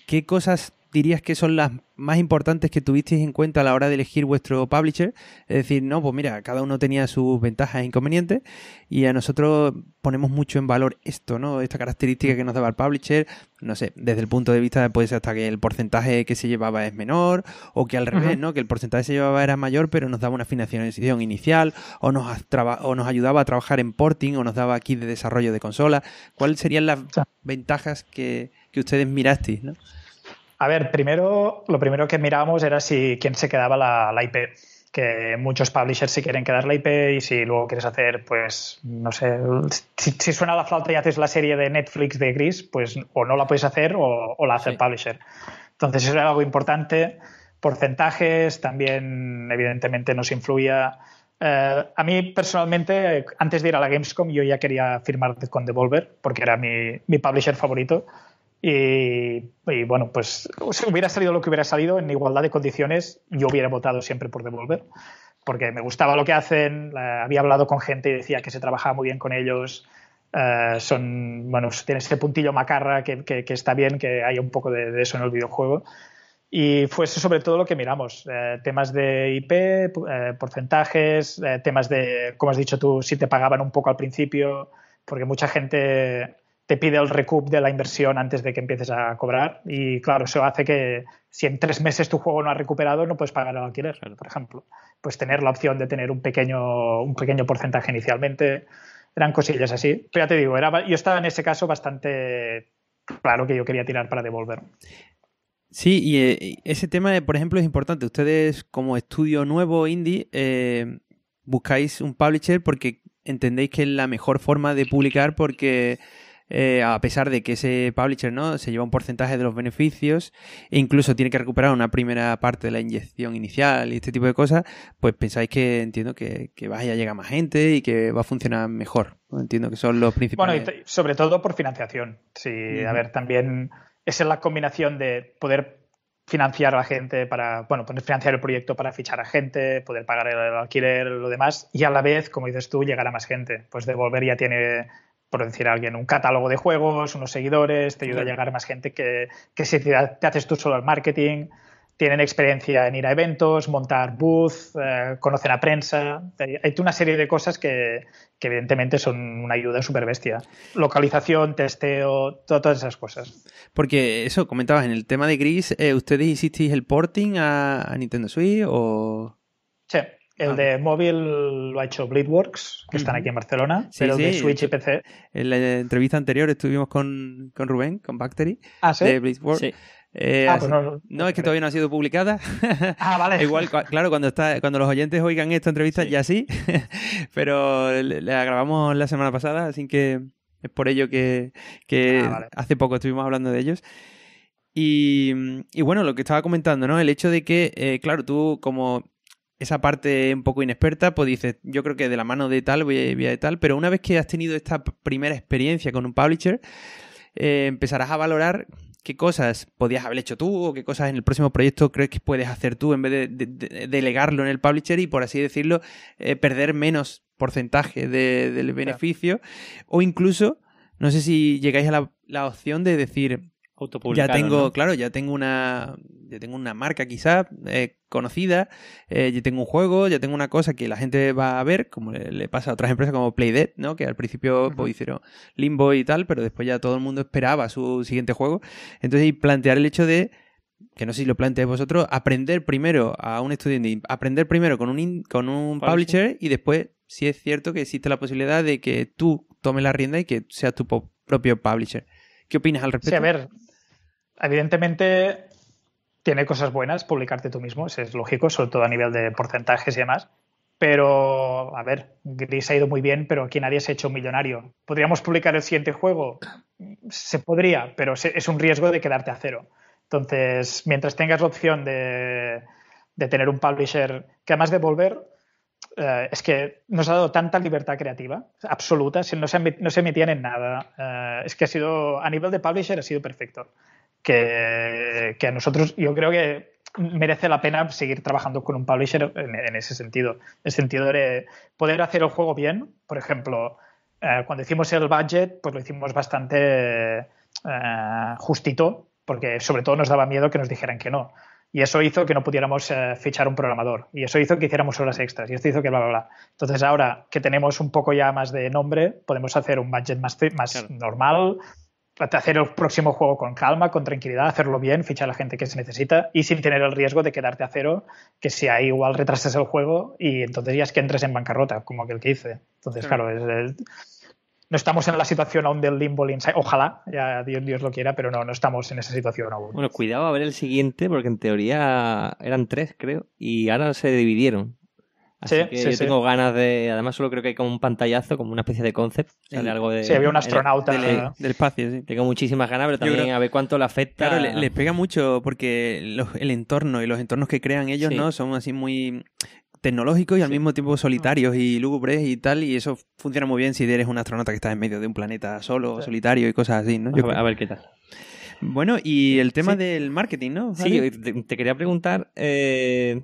¿qué cosas dirías que son las más importantes que tuvisteis en cuenta a la hora de elegir vuestro publisher? Es decir, no, pues mira, cada uno tenía sus ventajas e inconvenientes y a nosotros ponemos mucho en valor esto, ¿no? Esta característica que nos daba el publisher, no sé, desde el punto de vista de pues hasta que el porcentaje que se llevaba es menor o que al revés, ¿no? Que el porcentaje que se llevaba era mayor pero nos daba una financiación inicial o nos, o nos ayudaba a trabajar en porting o nos daba aquí de desarrollo de consola. ¿Cuáles serían las ventajas que, que ustedes mirasteis, ¿no? A ver, primero, lo primero que mirábamos era si quién se quedaba la, IP que muchos publishers si quieren quedar la IP y si luego quieres hacer, pues, no sé, si, suena la flauta y haces la serie de Netflix de Gris, pues o no la puedes hacer o, la hace el publisher. Entonces eso era algo importante. Porcentajes también, evidentemente, nos influía. Eh, a mí personalmente, antes de ir a la Gamescom, yo ya quería firmar con Devolver porque era mi, mi publisher favorito. Y, bueno, pues si hubiera salido lo que hubiera salido, en igualdad de condiciones, yo hubiera votado siempre por devolver, porque me gustaba lo que hacen, había hablado con gente y decía que se trabajaba muy bien con ellos, eh, son, bueno, tiene ese puntillo macarra que, que, está bien, que hay un poco de, eso en el videojuego. Y fue eso sobre todo lo que miramos, eh, temas de IP, eh, porcentajes, temas de, como has dicho tú, si te pagaban un poco al principio, porque mucha gente te pide el recup de la inversión antes de que empieces a cobrar y claro, eso hace que si en tres meses tu juego no ha recuperado no puedes pagar el alquiler, por ejemplo. Pues tener la opción de tener un pequeño, un pequeño porcentaje inicialmente, eran cosillas así. Pero ya te digo, era, yo estaba en ese caso bastante claro que yo quería tirar para devolver. Sí, y eh, ese tema, por ejemplo, es importante. Ustedes como estudio nuevo indie eh, buscáis un publisher porque entendéis que es la mejor forma de publicar porque eh, a pesar de que ese publisher ¿no? se lleva un porcentaje de los beneficios e incluso tiene que recuperar una primera parte de la inyección inicial y este tipo de cosas, pues pensáis que entiendo que, que vaya a llegar más gente y que va a funcionar mejor. Entiendo que son los principales. Bueno, sobre todo por financiación. Sí, a ver, también esa es la combinación de poder financiar a la gente para, bueno, poder financiar el proyecto para fichar a gente, poder pagar el alquiler, lo demás, y a la vez, como dices tú, llegar a más gente. Pues Devolver ya tiene por decir a alguien, un catálogo de juegos, unos seguidores, te ayuda a llegar más gente que, que si te, haces tú solo el marketing tienen experiencia en ir a eventos, montar booth, eh, conocen a prensa. Hay una serie de cosas que, evidentemente son una ayuda súper bestia. Localización, testeo, todas esas cosas. Porque eso, comentabas, en el tema de Gris, eh, ¿ustedes hicisteis el porting a, a Nintendo Switch o...? Sí, el ah, de móvil lo ha hecho Bleedworks, que están aquí en Barcelona, sí, el de Switch y PC. En la entrevista anterior estuvimos con, Rubén, con Bacteri, ah, de Bleedworks. Eh, ah, pues no, no, es que todavía no ha sido publicada. <laughs> Ah, vale. <laughs> Igual, claro, cuando está, cuando los oyentes oigan esta entrevista ya sí, <laughs> pero la grabamos la semana pasada, así que es por ello que, ah, hace poco estuvimos hablando de ellos. Y, bueno, lo que estaba comentando, ¿no? El hecho de que, eh, claro, tú como esa parte un poco inexperta, pues dices, yo creo que de la mano de tal voy a, de tal, pero una vez que has tenido esta primera experiencia con un publisher, eh, empezarás a valorar qué cosas podías haber hecho tú o qué cosas en el próximo proyecto crees que puedes hacer tú en vez de, delegarlo en el publisher y, por así decirlo, eh, perder menos porcentaje del beneficio o incluso, no sé si llegáis a la opción de decir, ya tengo, claro, ya tengo una, ya tengo una marca quizá eh, conocida, eh, ya tengo un juego, ya tengo una cosa que la gente va a ver, como le, pasa a otras empresas como Playdead, ¿no? Que al principio pues, hicieron Limbo y tal, pero después ya todo el mundo esperaba su siguiente juego. Entonces, y plantear el hecho de que no sé si lo planteáis vosotros, aprender primero a un estudiante, aprender primero con un, con un publisher y después, si es cierto que existe la posibilidad de que tú tomes la rienda y que seas tu propio publisher. ¿Qué opinas al respecto? Sí, a ver, Evidentemente, tiene cosas buenas publicarte tú mismo, eso es lógico, sobre todo a nivel de porcentajes y demás. Pero, a ver, Gris ha ido muy bien, pero aquí nadie se ha hecho millonario. ¿Podríamos publicar el siguiente juego? Se podría, pero es un riesgo de quedarte a cero. Entonces, mientras tengas la opción de, tener un publisher que además de volver, eh, es que nos ha dado tanta libertad creativa, absoluta, no se, no se metían en nada. Eh, es que ha sido, a nivel de publisher, ha sido perfecto que, a nosotros yo creo que merece la pena seguir trabajando con un publisher en, ese sentido. En el sentido de poder hacer el juego bien, por ejemplo, eh, cuando hicimos el budget, pues lo hicimos bastante eh, justito, porque sobre todo nos daba miedo que nos dijeran que no. Y eso hizo que no pudiéramos eh, fichar un programador. Y eso hizo que hiciéramos horas extras. Y esto hizo que bla, bla, bla. Entonces, ahora que tenemos un poco ya más de nombre, podemos hacer un budget más, normal, hacer el próximo juego con calma, con tranquilidad, hacerlo bien, fichar a la gente que se necesita y sin tener el riesgo de quedarte a cero, que si hay igual retrasas el juego y entonces ya es que entres en bancarrota, como aquel que hice. Entonces, claro, no estamos en la situación aún del limbo Ojalá, ya Dios, Dios lo quiera, pero no, no estamos en esa situación aún. Bueno, cuidado a ver el siguiente, porque en teoría eran tres, creo, y ahora se dividieron sí, sí, tengo ganas de. Además, solo creo que hay como un pantallazo, como una especie de concept. Sale algo de, sí, había un astronauta. del, espacio, sí. Tengo muchísimas ganas, pero también a ver cuánto le afecta. Claro, les pega mucho porque el entorno y los entornos que crean ellos, ¿no? Son así muy tecnológicos y al mismo tiempo solitarios y lúgubres y tal. Y eso funciona muy bien si eres un astronauta que estás en medio de un planeta solo, solitario y cosas así, ¿no? a, ver, qué tal. Bueno, y el tema del marketing, ¿no? Sí, te, quería preguntar. Eh,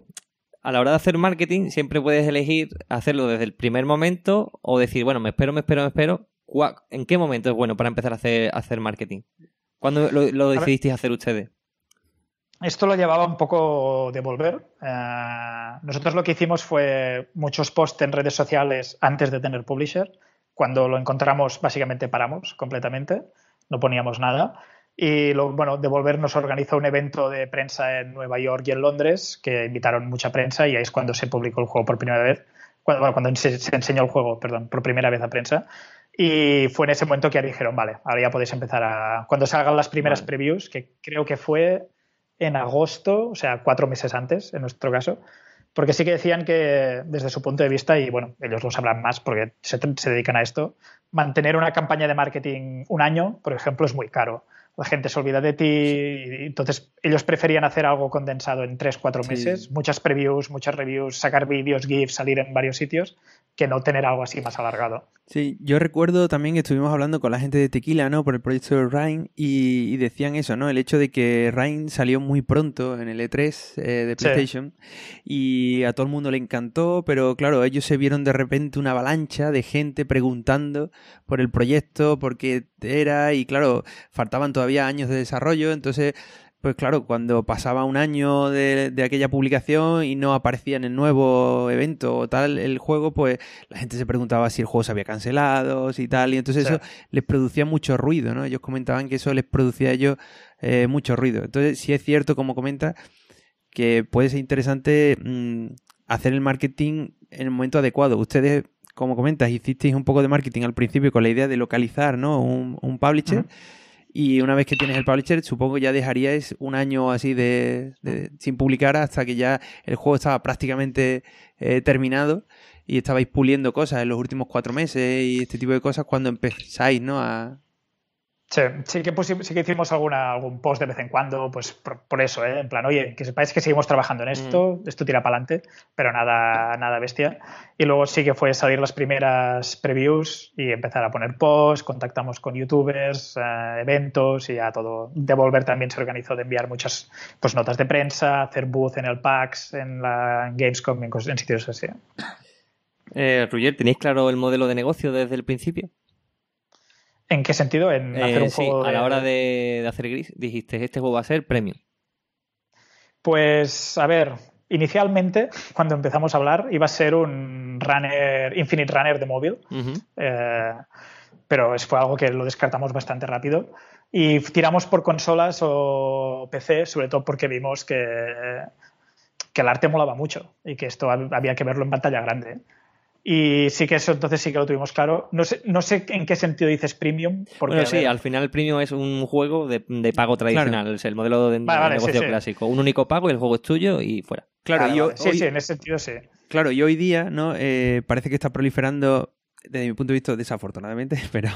a la hora de hacer marketing siempre puedes elegir hacerlo desde el primer momento o decir, bueno, me espero, me espero, me espero. ¿En qué momento es bueno para empezar a hacer, hacer marketing? ¿Cuándo lo, decidiste decidisteis hacer ustedes? Esto lo llevaba un poco de volver. Eh, nosotros lo que hicimos fue muchos posts en redes sociales antes de tener publisher. Cuando lo encontramos, básicamente paramos completamente, no poníamos nada. Y lo, bueno, Devolver nos organizó un evento de prensa en Nueva York y en Londres, que invitaron mucha prensa y ahí es cuando se publicó el juego por primera vez, cuando, se, enseñó el juego, perdón, por primera vez a prensa. Y fue en ese momento que ya dijeron, vale, ahora ya podéis empezar a... Cuando salgan las primeras previews, que creo que fue en agosto, o sea, cuatro meses antes, en nuestro caso, porque sí que decían que desde su punto de vista, y bueno, ellos lo sabrán más porque se dedican a esto, mantener una campaña de marketing un año, por ejemplo, es muy caro la gente se olvida de ti. entonces, ellos preferían hacer algo condensado en 3-4 meses, muchas previews, muchas reviews, sacar vídeos, GIFs, salir en varios sitios, que no tener algo así más alargado. Sí, yo recuerdo también que estuvimos hablando con la gente de Tequila, ¿no? Por el proyecto de Rhine, y, decían eso, ¿no? El hecho de que Ryan salió muy pronto en el E3 eh, de PlayStation y a todo el mundo le encantó, pero claro, ellos se vieron de repente una avalancha de gente preguntando por el proyecto, por qué era y claro, faltaban todavía había años de desarrollo, entonces pues claro, cuando pasaba un año de, aquella publicación y no aparecía en el nuevo evento o tal el juego, pues la gente se preguntaba si el juego se había cancelado, si tal, y entonces eso les producía mucho ruido, ¿no? Ellos comentaban que eso les producía a ellos eh, mucho ruido. Entonces, si es cierto, como comenta, que puede ser interesante mm, hacer el marketing en el momento adecuado. Ustedes, como comentas, hicisteis un poco de marketing al principio con la idea de localizar, ¿no? Un, publisher. Y una vez que tienes el publisher, supongo que ya dejaríais un año así de, sin publicar hasta que ya el juego estaba prácticamente eh, terminado y estabais puliendo cosas en los últimos cuatro meses y este tipo de cosas cuando empezáis ¿no? a, Sí, sí que, sí que hicimos alguna, algún post de vez en cuando, pues por, eso, ¿eh? en plan, oye, que sepáis que seguimos trabajando en esto, mm. esto tira para adelante, pero nada, nada bestia. Y luego sí que fue salir las primeras previews y empezar a poner posts, contactamos con youtubers, eh, eventos y ya todo. Devolver también se organizó de enviar muchas pues, notas de prensa, hacer booth en el PAX, en la Gamescom, en, sitios así. Eh, Roger, ¿tenéis claro el modelo de negocio desde el principio? ¿En qué sentido? En eh, un juego. A la hora de, hacer gris, dijiste, este juego va a ser premium. Pues, a ver, inicialmente, cuando empezamos a hablar, iba a ser un runner, Infinite Runner de móvil. Eh, pero fue algo que lo descartamos bastante rápido. Y tiramos por consolas o PC, sobre todo porque vimos que, que el arte molaba mucho y que esto había que verlo en pantalla grande. Y sí que eso entonces sí que lo tuvimos claro. No sé, no sé en qué sentido dices premium. Porque, bueno, sí, al final el premium es un juego de, pago tradicional, es el modelo de, negocio clásico. Un único pago, y el juego es tuyo y fuera. Claro, sí, sí, en ese sentido sí. Claro, y hoy día, ¿no? Eh, parece que está proliferando desde mi punto de vista, desafortunadamente, <laughs> pero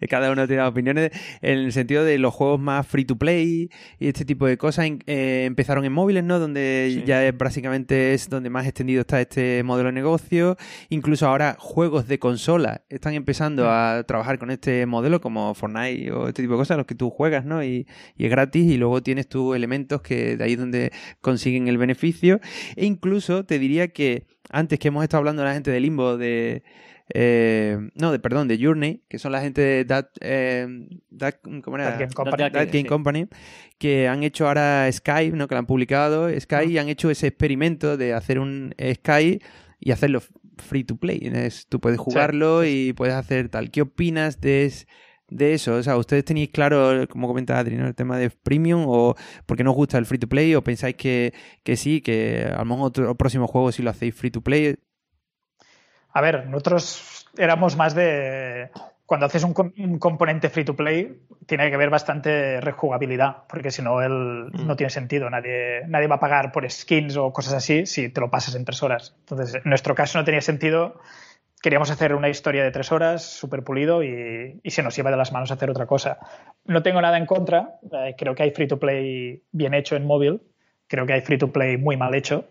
eh, cada uno tiene opiniones, en el sentido de los juegos más free to play y este tipo de cosas. Eh, empezaron en móviles, ¿no? Donde ya básicamente es donde más extendido está este modelo de negocio. Incluso ahora juegos de consola están empezando mm. a trabajar con este modelo, como Fortnite o este tipo de cosas, los que tú juegas, ¿no? Y, es gratis y luego tienes tus elementos que de ahí es donde consiguen el beneficio. E incluso te diría que antes que hemos estado hablando de la gente de Limbo, de eh, no, de, perdón, de Journey, que son la gente de That, eh, mm, Company, que han hecho ahora Skype ¿no? que lo han publicado Skype, y han hecho ese experimento de hacer un Skype y hacerlo free to play. tú puedes jugarlo y puedes hacer tal. ¿Qué opinas de, de eso? O sea, ¿ustedes tenéis claro, como comentaba Adri, el tema de premium o porque no os gusta el free to play o pensáis que, que sí, que a lo mejor otro próximo juego si lo hacéis free to play a ver, nosotros éramos más de. Cuando haces un, componente free to play, tiene que haber bastante rejugabilidad, porque si no, mm. no tiene sentido. Nadie, nadie va a pagar por skins o cosas así si te lo pasas en tres horas. Entonces, en nuestro caso no tenía sentido queríamos hacer una historia de tres horas, súper pulido, y, se nos iba de las manos hacer otra cosa. No tengo nada en contra, eh, creo que hay free to play bien hecho en móvil, creo que hay free to play muy mal hecho,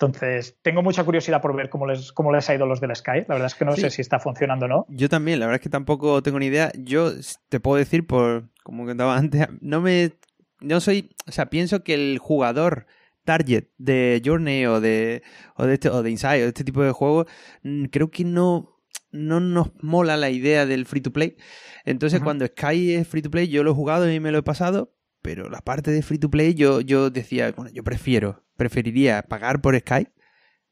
entonces, tengo mucha curiosidad por ver cómo les, cómo les ha ido los del Sky. La verdad es que no sé si está funcionando o no. Yo también, la verdad es que tampoco tengo ni idea. Yo te puedo decir, por como contaba antes, no me. No soy. O sea, pienso que el jugador target de Journey o de, o de, este, o de Inside o de este tipo de juegos, mm, creo que no no nos mola la idea del free to play. Entonces, cuando Sky es free to play, yo lo he jugado y me lo he pasado, pero la parte de free to play yo, yo decía, bueno, yo prefiero, preferiría pagar por Skype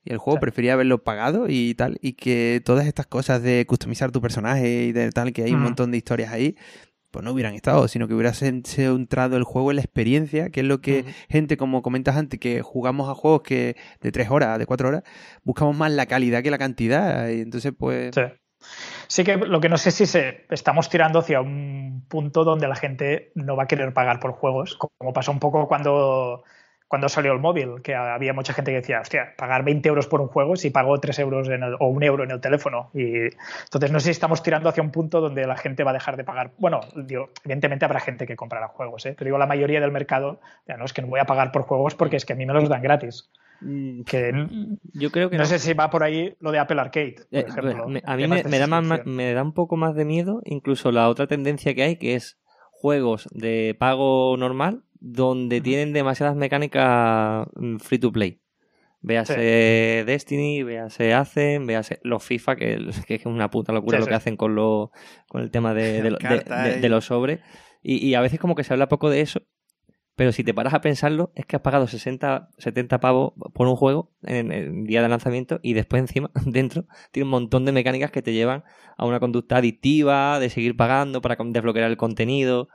y el juego, preferiría prefería haberlo pagado y tal, y que todas estas cosas de customizar tu personaje y de tal, que hay un mm. montón de historias ahí, pues no hubieran estado, sino que hubiera centrado el juego en la experiencia, que es lo que gente, como comentas antes, que jugamos a juegos que de tres horas, de cuatro horas, buscamos más la calidad que la cantidad. Y entonces, pues, Sí que lo que no sé si se, estamos tirando hacia un punto donde la gente no va a querer pagar por juegos, como pasó un poco cuando, cuando salió el móvil, que había mucha gente que decía, hostia, pagar 20 euros por un juego si pago 3 euros o 1 euro en el teléfono. Y entonces no sé si estamos tirando hacia un punto donde la gente va a dejar de pagar. Bueno, evidentemente habrá gente que comprará juegos, ¿eh? pero digo, la mayoría del mercado, ya no, es que no voy a pagar por juegos porque es que a mí me los dan gratis. Mm, que yo creo que no, sé si va por ahí lo de Apple Arcade por eh, ejemplo, a mí me, da me, da un poco más de miedo incluso la otra tendencia que hay que es juegos de pago normal donde tienen demasiadas mecánicas mm, free to play véase Destiny véase Hacen véase los FIFA <laughs> que, es una puta locura lo que hacen con lo con el tema de, <laughs> los sobres y a veces como que se habla poco de eso pero si te paras a pensarlo, es que has pagado 60, 70 pavos por un juego en el día de lanzamiento y después encima, <laughs> dentro, tiene un montón de mecánicas que te llevan a una conducta adictiva, de seguir pagando para desbloquear el contenido.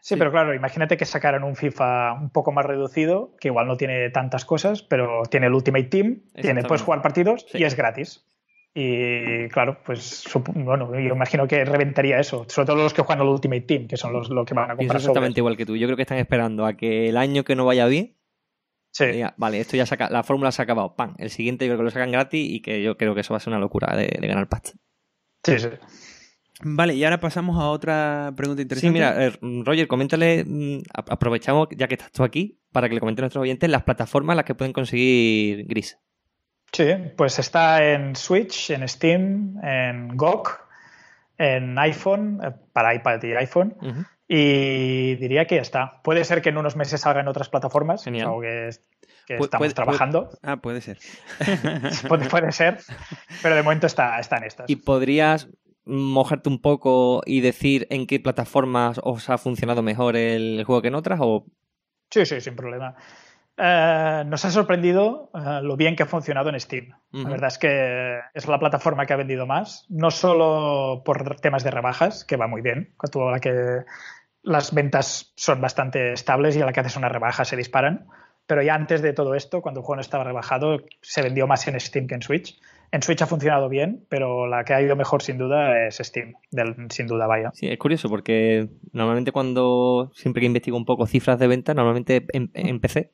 Sí, pero claro, imagínate que sacaran un FIFA un poco más reducido, que igual no tiene tantas cosas, pero tiene el Ultimate Team, tiene, puedes jugar partidos y es gratis. Y claro, pues bueno, yo imagino que reventaría eso, sobre todo los que juegan al Ultimate Team, que son los, que van a comprar. exactamente igual que tú. Yo creo que están esperando a que el año que no vaya bien. Sí. vale, esto ya saca, la fórmula se ha acabado. ¡Pam! El siguiente yo creo que lo sacan gratis y que yo creo que eso va a ser una locura de, ganar pasta. Sí, sí. Vale, y ahora pasamos a otra pregunta interesante. Sí, mira, eh, Roger, coméntale, mm, aprovechamos ya que estás tú aquí, para que le comenten a nuestros oyentes las plataformas en las que pueden conseguir Gris. Sí, pues está en Switch, en Steam, en GOG, en iPhone, eh, para iPad y iPhone. Y diría que ya está. Puede ser que en unos meses salga en otras plataformas, algo que, estamos trabajando. ah, puede ser. <laughs> puede, ser, pero de momento está, está en estas. ¿Y podrías mojarte un poco y decir en qué plataformas os ha funcionado mejor el juego que en otras? O... Sí, sí, sin problema. Eh, nos ha sorprendido eh, lo bien que ha funcionado en Steam. La verdad es que es la plataforma que ha vendido más, no solo por temas de rebajas, que va muy bien, cuando la que las ventas son bastante estables y a la que haces una rebaja se disparan, pero ya antes de todo esto, cuando el juego no estaba rebajado, se vendió más en Steam que en Switch. En Switch ha funcionado bien, pero la que ha ido mejor sin duda es Steam, sin duda vaya. Sí, es curioso porque normalmente cuando, siempre que investigo un poco cifras de venta, normalmente en em, em, PC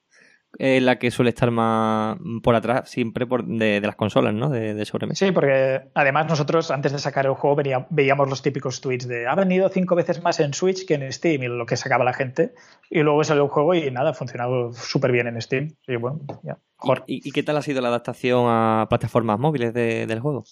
la que suele estar más por atrás siempre por de, las consolas, ¿no? De, de, sobremesa. Sí, porque además nosotros antes de sacar el juego veíamos los típicos tweets de ha venido cinco veces más en Switch que en Steam y lo que sacaba la gente. Y luego salió el juego y nada, ha funcionado súper bien en Steam. Y bueno, ¿Y, qué tal ha sido la adaptación a plataformas móviles del juego?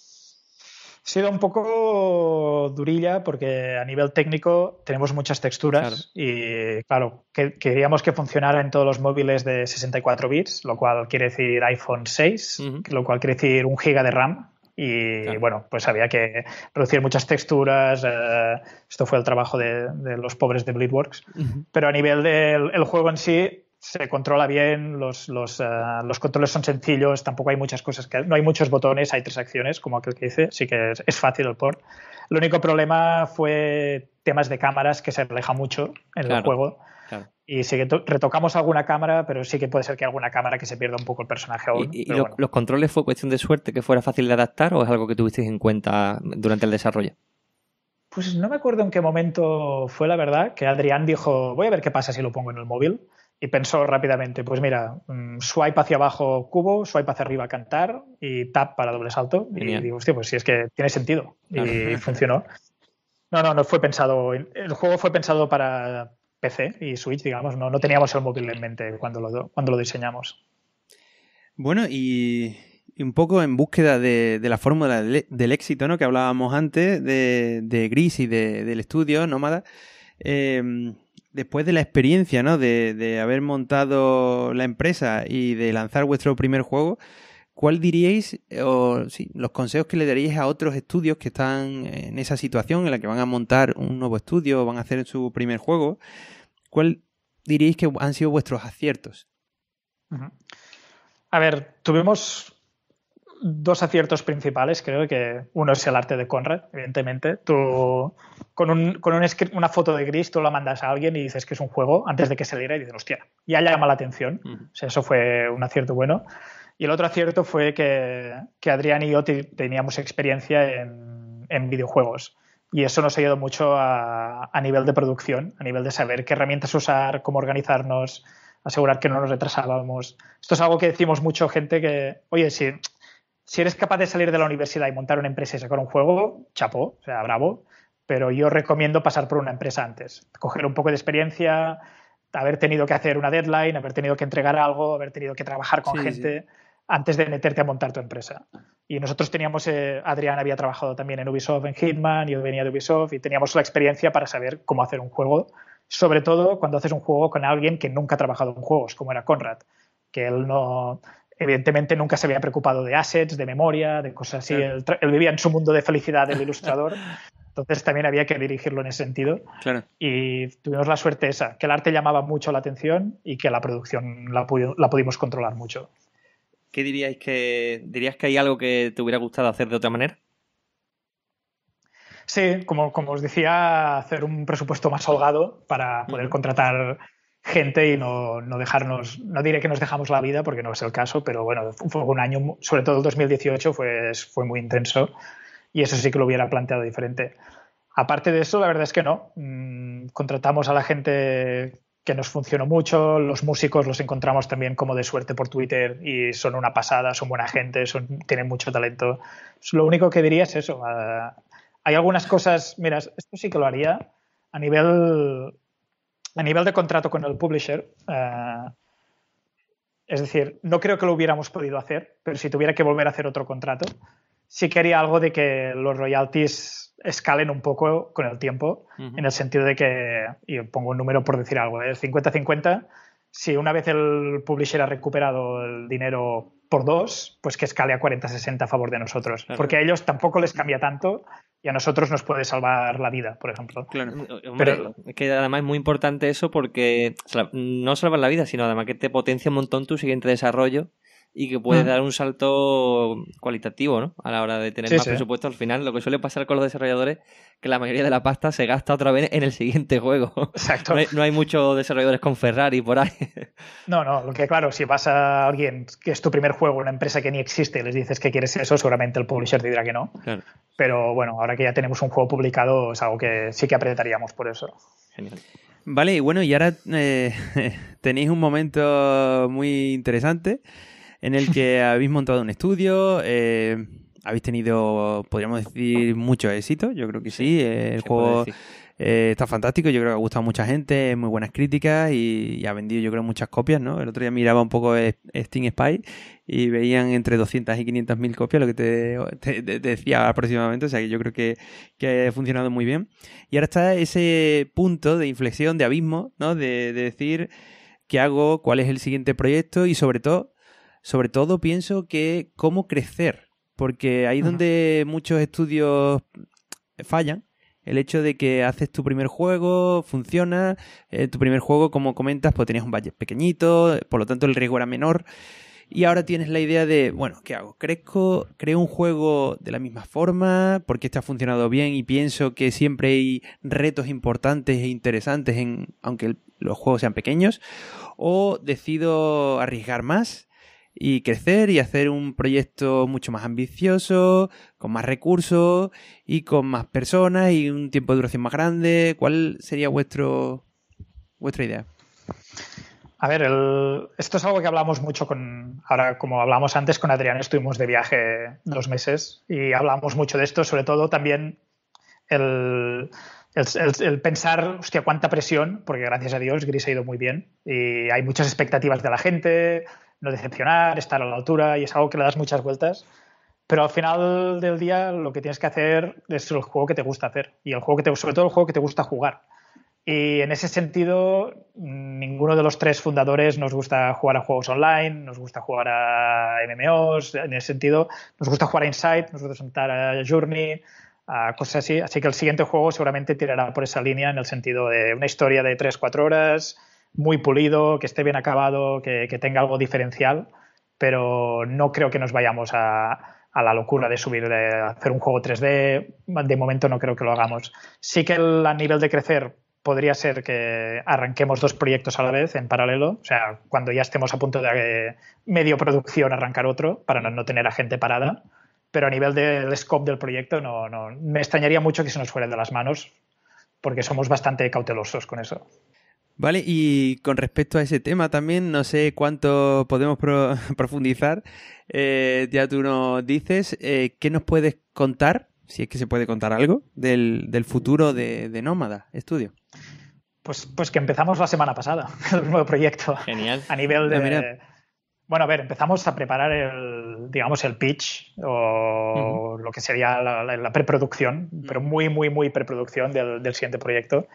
Ha sido un poco durilla porque a nivel técnico tenemos muchas texturas y, claro, queríamos que funcionara en todos los móviles de 64 bits, lo cual quiere decir iPhone 6, lo cual quiere decir un giga de RAM, y bueno, pues había que reducir muchas texturas. Eh, esto fue el trabajo de, los pobres de Bleedworks. Pero a nivel del juego en sí, se controla bien, eh, los, controles son sencillos, tampoco hay muchas cosas que... No hay muchos botones, hay tres acciones, como aquel que dice, sí que es, fácil el port. El único problema fue temas de cámaras que se aleja mucho en el juego. Y sí que retocamos alguna cámara, pero sí que puede ser que alguna cámara que se pierda un poco el personaje aún. ¿Y, los controles fue cuestión de suerte que fuera fácil de adaptar o es algo que tuvisteis en cuenta durante el desarrollo? Pues no me acuerdo en qué momento fue la verdad que Adrián dijo, voy a ver qué pasa si lo pongo en el móvil y pensó rápidamente, pues mira, mm, swipe hacia abajo cubo, swipe hacia arriba cantar y tap para doble salto. Y digo, hostia, pues si es que tiene sentido. Y <laughs> funcionó. No, no, no fue pensado. El juego fue pensado para PC y Switch, digamos. No, no teníamos el móvil en mente cuando lo, cuando lo diseñamos. Bueno, y, un poco en búsqueda de, la fórmula e, del, éxito, ¿no? Que hablábamos antes de, Gris y del estudio Nómada. Em, después de la experiencia, ¿no? De, haber montado la empresa y de lanzar vuestro primer juego, ¿cuál diríais eh, o los consejos que le daríais a otros estudios que están en esa situación en la que van a montar un nuevo estudio o van a hacer su primer juego? ¿Cuál diríais que han sido vuestros aciertos? A ver, tuvimos dos aciertos principales, creo que uno es el arte de Conrad, evidentemente. Tú con, con una foto de gris, tú la mandas a alguien y dices que es un juego antes de que se diga y dices, hostia, ya llama la atención. O sea, eso fue un acierto bueno. Y el otro acierto fue que, Adrián y yo teníamos experiencia en, en, videojuegos. Y eso nos ha ayudado mucho a, nivel de producción, a nivel de saber qué herramientas usar, cómo organizarnos, asegurar que no nos retrasábamos. Esto es algo que decimos mucho gente que, oye, sí, si eres capaz de salir de la universidad y montar una empresa y sacar un juego, chapó, o sea, bravo, pero yo recomiendo pasar por una empresa antes, coger un poco de experiencia, haber tenido que hacer una deadline, haber tenido que entregar algo, haber tenido que trabajar con gente antes de meterte a montar tu empresa. Y nosotros teníamos, eh, Adrián había trabajado también en Ubisoft, en Hitman, yo venía de Ubisoft y teníamos la experiencia para saber cómo hacer un juego, sobre todo cuando haces un juego con alguien que nunca ha trabajado en juegos, como era Conrad, que él no, evidentemente nunca se había preocupado de assets, de memoria, de cosas así. Él, vivía en su mundo de felicidad del <laughs> ilustrador. Entonces también había que dirigirlo en ese sentido. Y tuvimos la suerte esa, que el arte llamaba mucho la atención y que la producción la, pudimos controlar mucho. ¿Qué diríais que dirías que hay algo que te hubiera gustado hacer de otra manera? Sí, como, como os decía, hacer un presupuesto más holgado para poder contratar gente y no, dejarnos, no diré que nos dejamos la vida porque no es el caso, pero bueno, fue un año, sobre todo el 2018 fue, fue muy intenso y eso sí que lo hubiera planteado diferente. Aparte de eso, la verdad es que no. Mm, contratamos a la gente que nos funcionó mucho, los músicos los encontramos también como de suerte por Twitter y son una pasada, son buena gente, tienen mucho talento. Lo único que diría es eso. Ah, hay algunas cosas, mira, esto sí que lo haría a nivel a nivel de contrato con el publisher, eh, es decir, no creo que lo hubiéramos podido hacer, pero si tuviera que volver a hacer otro contrato, sí que haría algo de que los royalties escalen un poco con el tiempo, en el sentido de que, y pongo un número por decir algo, el ¿eh? 50-50, si una vez el publisher ha recuperado el dinero por dos, pues que escale a 40-60 a favor de nosotros. Porque a ellos tampoco les cambia tanto y a nosotros nos puede salvar la vida, por ejemplo. Mm, Pero... que además es muy importante eso porque no salvan la vida, sino además que te potencia un montón tu siguiente desarrollo y que puede mm. dar un salto cualitativo ¿no? a la hora de tener más presupuesto. Al final, lo que suele pasar con los desarrolladores que la mayoría de la pasta se gasta otra vez en el siguiente juego. Exacto. No hay, muchos desarrolladores con Ferrari por ahí. <laughs> No, no, lo que claro, si vas a alguien que es tu primer juego, una empresa que ni existe, les dices que quieres eso, seguramente el publisher te dirá que no. Pero bueno, ahora que ya tenemos un juego publicado, es algo que sí que apretaríamos por eso. Genial. Vale, y bueno, y ahora eh, <laughs> tenéis un momento muy interesante en el que <laughs> habéis montado un estudio, eh, habéis tenido, podríamos decir, mucho éxito, yo creo que sí, el juego eh, está fantástico, yo creo que ha gustado a mucha gente, muy buenas críticas y, ha vendido yo creo muchas copias, ¿no? El otro día miraba un poco eh, Steam Spy y veían entre 200 y 500 mil copias, lo que te, decía aproximadamente, o sea que yo creo que, que, ha funcionado muy bien. Y ahora está ese punto de inflexión, de abismo, ¿no? de decir qué hago, cuál es el siguiente proyecto y sobre todo sobre todo pienso que cómo crecer, porque ahí donde muchos estudios fallan, el hecho de que haces tu primer juego, funciona, eh, tu primer juego, como comentas, pues tenías un valle pequeñito, por lo tanto el riesgo era menor. Y ahora tienes la idea de, bueno, ¿qué hago? ¿Crezco? ¿Creo un juego de la misma forma? Porque este ha funcionado bien y pienso que siempre hay retos importantes e interesantes en, aunque los juegos sean pequeños. ¿O decido arriesgar más? y crecer y hacer un proyecto mucho más ambicioso, con más recursos y con más personas y un tiempo de duración más grande? ¿Cuál sería vuestro vuestra idea? A ver, esto es algo que hablamos mucho con, ahora como hablamos antes con Adrián, estuvimos de viaje dos meses y hablamos mucho de esto, sobre todo también el, el, el, pensar, hostia, cuánta presión, porque gracias a Dios Gris ha ido muy bien y hay muchas expectativas de la gente, no decepcionar, estar a la altura y es algo que le das muchas vueltas. Pero al final del día lo que tienes que hacer es el juego que te gusta hacer y el juego que te, sobre todo el juego que te gusta jugar. Y en ese sentido, ninguno de los tres fundadores nos gusta jugar a juegos online, nos gusta jugar a MMOs, en ese sentido, nos gusta jugar a Insight, nos gusta sentar a Journey, a cosas así. Así que el siguiente juego seguramente tirará por esa línea en el sentido de una historia de 3-4 horas, muy pulido, que esté bien acabado, que, tenga algo diferencial, pero no creo que nos vayamos a, la locura de subir, de hacer un juego 3D. De momento no creo que lo hagamos. Sí que a nivel de crecer podría ser que arranquemos dos proyectos a la vez en paralelo, o sea, cuando ya estemos a punto de eh, medio producción arrancar otro para no, tener a gente parada. Pero a nivel del scope del proyecto no, no, me extrañaría mucho que se nos fuera de las manos porque somos bastante cautelosos con eso. Vale, y con respecto a ese tema también, no sé cuánto podemos <laughs> profundizar. Eh, ya tú nos dices, eh, ¿qué nos puedes contar, si es que se puede contar algo, del, del futuro de, Nómada Estudio? Pues, pues, que empezamos la semana pasada, <laughs> el nuevo proyecto. Genial. A nivel de. Ah, bueno, a ver, empezamos a preparar el, digamos, el pitch o lo que sería la, preproducción, pero muy, muy, muy preproducción del, del siguiente proyecto.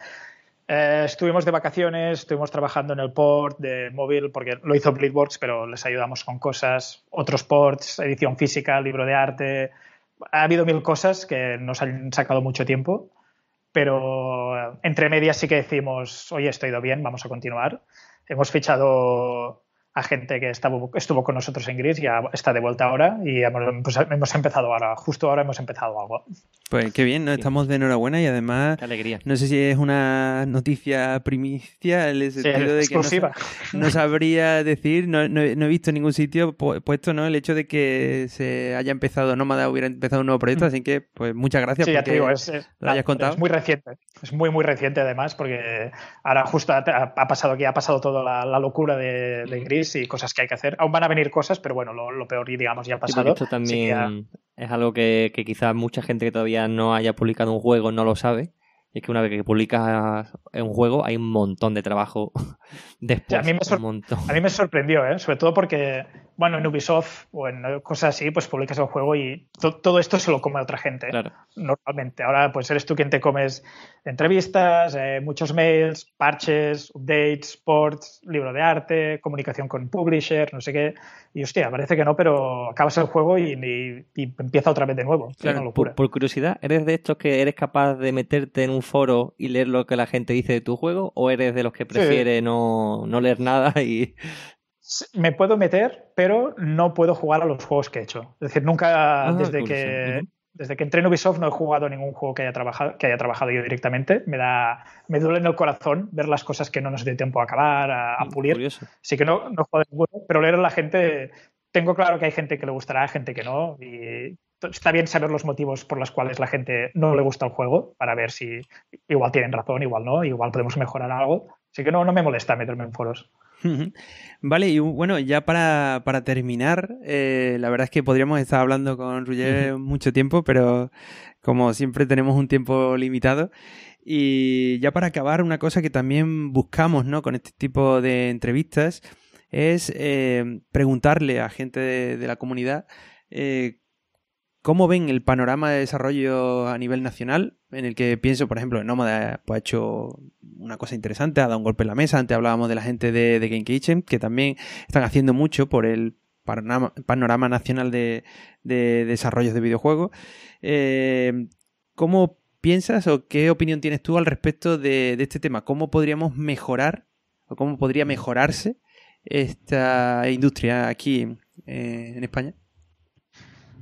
Eh, estuvimos de vacaciones, estuvimos trabajando en el port de móvil, porque lo hizo Bleedworks, pero les ayudamos con cosas, otros ports, edición física, libro de arte. Ha habido mil cosas que nos han sacado mucho tiempo, pero eh, entre medias sí que decimos, oye, esto ha ido bien, vamos a continuar. Hemos fichado gente que estaba, estuvo con nosotros en Gris, ya está de vuelta ahora y pues, hemos, empezado ahora, justo ahora hemos empezado algo. Pues qué bien, estamos de enhorabuena y además, alegría. no sé si es una noticia primicia, el de que no, sabría decir, no, he visto en ningún sitio puesto ¿no? el hecho de que se haya empezado Nómada, hubiera empezado un nuevo proyecto, mm. así que pues muchas gracias sí, ya lo hayas ah, contado. Es muy reciente, es muy muy reciente además porque ahora justo ha, pasado que ha pasado toda la, locura de, de Gris y cosas que hay que hacer. Aún van a venir cosas, pero bueno, lo, peor, digamos, ya ha pasado. esto también es algo que, quizás mucha gente que todavía no haya publicado un juego no lo sabe. es que una vez que publicas un juego hay un montón de trabajo <laughs> después. a, mí me sorprendió, ¿eh? sobre todo porque, bueno, en Ubisoft o en cosas así, pues publicas un juego y todo esto se lo come otra gente. ¿eh? Normalmente. Ahora, pues eres tú quien te comes entrevistas, eh, muchos mails, parches, updates, ports, libro de arte, comunicación con publisher, no sé qué. Y hostia, parece que no, pero acabas el juego y, empieza otra vez de nuevo. por, curiosidad, ¿eres de estos que eres capaz de meterte en un foro y leer lo que la gente dice de tu juego? ¿O eres de los que prefiere no, leer nada y me puedo meter, pero no puedo jugar a los juegos que he hecho. Es decir, nunca ah, desde que desde que entré en Ubisoft no he jugado ningún juego que haya trabajado, que haya trabajado yo directamente. Me da, me duele en el corazón ver las cosas que no nos de tiempo a acabar, a, mm, pulir. así Sí que no, no pero leer a la gente, tengo claro que hay gente que le gustará, gente que no, y está bien saber los motivos por los cuales la gente no le gusta el juego, para ver si igual tienen razón, igual no, igual podemos mejorar algo. Así que no, no me molesta meterme en foros. Vale, y bueno, ya para, terminar, eh, la verdad es que podríamos estar hablando con Ruger mucho tiempo, pero como siempre tenemos un tiempo limitado. Y ya para acabar, una cosa que también buscamos ¿no? con este tipo de entrevistas es eh, preguntarle a gente de, la comunidad eh, ¿Cómo ven el panorama de desarrollo a nivel nacional? En el que pienso, por ejemplo, Nómada pues, ha hecho una cosa interesante, ha dado un golpe en la mesa. Antes hablábamos de la gente de, Game Kitchen, que también están haciendo mucho por el panorama, nacional de, desarrollos de videojuegos. Eh, ¿Cómo piensas o qué opinión tienes tú al respecto de, este tema? ¿Cómo podríamos mejorar o cómo podría mejorarse esta industria aquí en España?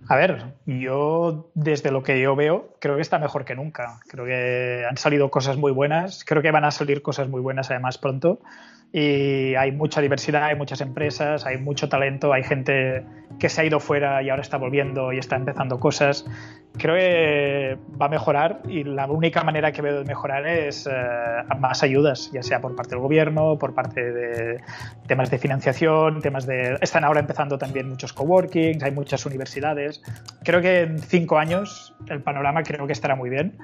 A ver, yo desde lo que yo veo creo que está mejor que nunca. Creo que han salido cosas muy buenas, creo que van a salir cosas muy buenas además pronto y hay mucha diversidad, hay muchas empresas, hay mucho talento, hay gente que se ha ido fuera y ahora está volviendo y está empezando cosas. Creo que va a mejorar y la única manera que veo de mejorar es eh, más ayudas, ya sea por parte del gobierno, por parte de temas de financiación, temas de... Están ahora empezando también muchos coworkings, hay muchas universidades. Creo que en cinco años el panorama creo que estará muy bien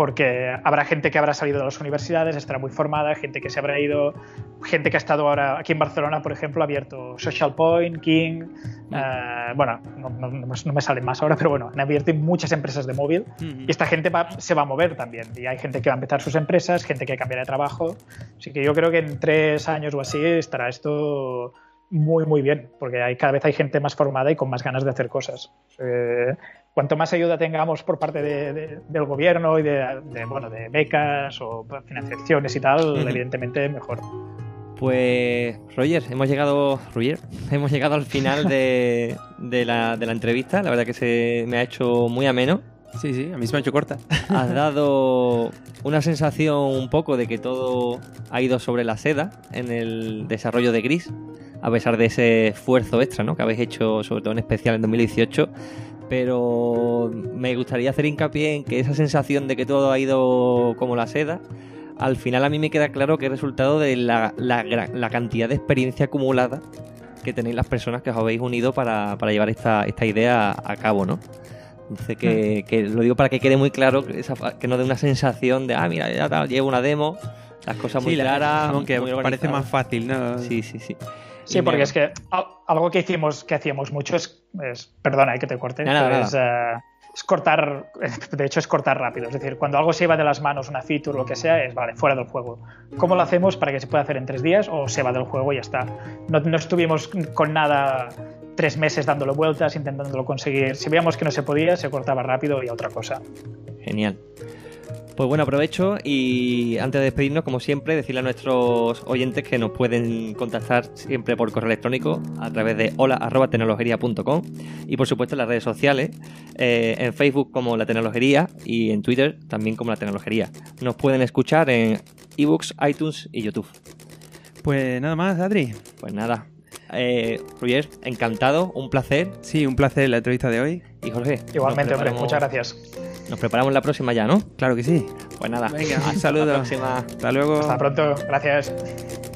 porque habrá gente que habrá salido de las universidades, estará muy formada, gente que se habrá ido, gente que ha estado ahora aquí en Barcelona, por ejemplo, ha abierto Social Point, King, mm. eh, bueno, no, me salen más ahora, <laughs> pero bueno, han abierto muchas empresas de móvil mm-hmm. y esta gente se va a mover también. Y hay gente que va a empezar sus empresas, gente que cambiará de trabajo. Así que yo creo que en tres años o así estará esto muy, muy bien, porque hay, cada vez hay gente más formada y con más ganas de hacer cosas. Eh, cuanto más ayuda tengamos por parte del gobierno y de, becas o financiaciones y tal, evidentemente mejor. Pues Roger, hemos llegado, Roger, <laughs> hemos llegado al final de, la, entrevista. La verdad que se me ha hecho muy ameno. Sí, sí, a mí se me ha hecho corta. <laughs> Has dado una sensación un poco de que todo ha ido sobre la seda en el desarrollo de Gris, a pesar de ese esfuerzo extra ¿no? que habéis hecho, sobre todo en especial en 2018 pero me gustaría hacer hincapié en que esa sensación de que todo ha ido como la seda, al final a mí me queda claro que es resultado de la, cantidad de experiencia acumulada que tenéis las personas que os habéis unido para, llevar esta, idea a cabo, ¿no? Entonces, hmm. que, lo digo para que quede muy claro, que, no dé una sensación de, ah, mira, ya llevo una demo, las cosas muy sí, claras. aunque parece más fácil, ¿no? Sí, sí, sí. Sí, porque es que algo que hicimos, que hacíamos mucho es, perdona perdona, eh, que te corte, eh, es, cortar, <laughs> de hecho es cortar rápido, es decir, cuando algo se va de las manos, una feature, lo que sea, es vale, fuera del juego. ¿Cómo lo hacemos para que se pueda hacer en tres días o se va del juego y ya está? No, estuvimos con nada tres meses dándole vueltas, intentándolo conseguir. Si veíamos que no se podía, se cortaba rápido y a otra cosa. Genial. Pues bueno, aprovecho y antes de despedirnos, como siempre, decirle a nuestros oyentes que nos pueden contactar siempre por correo electrónico a través de hola.tecnologería.com y por supuesto en las redes sociales, eh, en Facebook como La Tecnologería y en Twitter también como La Tecnologería. Nos pueden escuchar en ebooks, iTunes y YouTube. Pues nada más, Adri. Pues nada. Eh, Roger, encantado, un placer. Sí, un placer la entrevista de hoy. Y Jorge. Igualmente, hombre, muchas gracias. Nos preparamos la próxima ya, ¿no? Claro que sí. Pues nada, Venga, saludo. Hasta, la próxima. hasta luego. Hasta pronto. Gracias.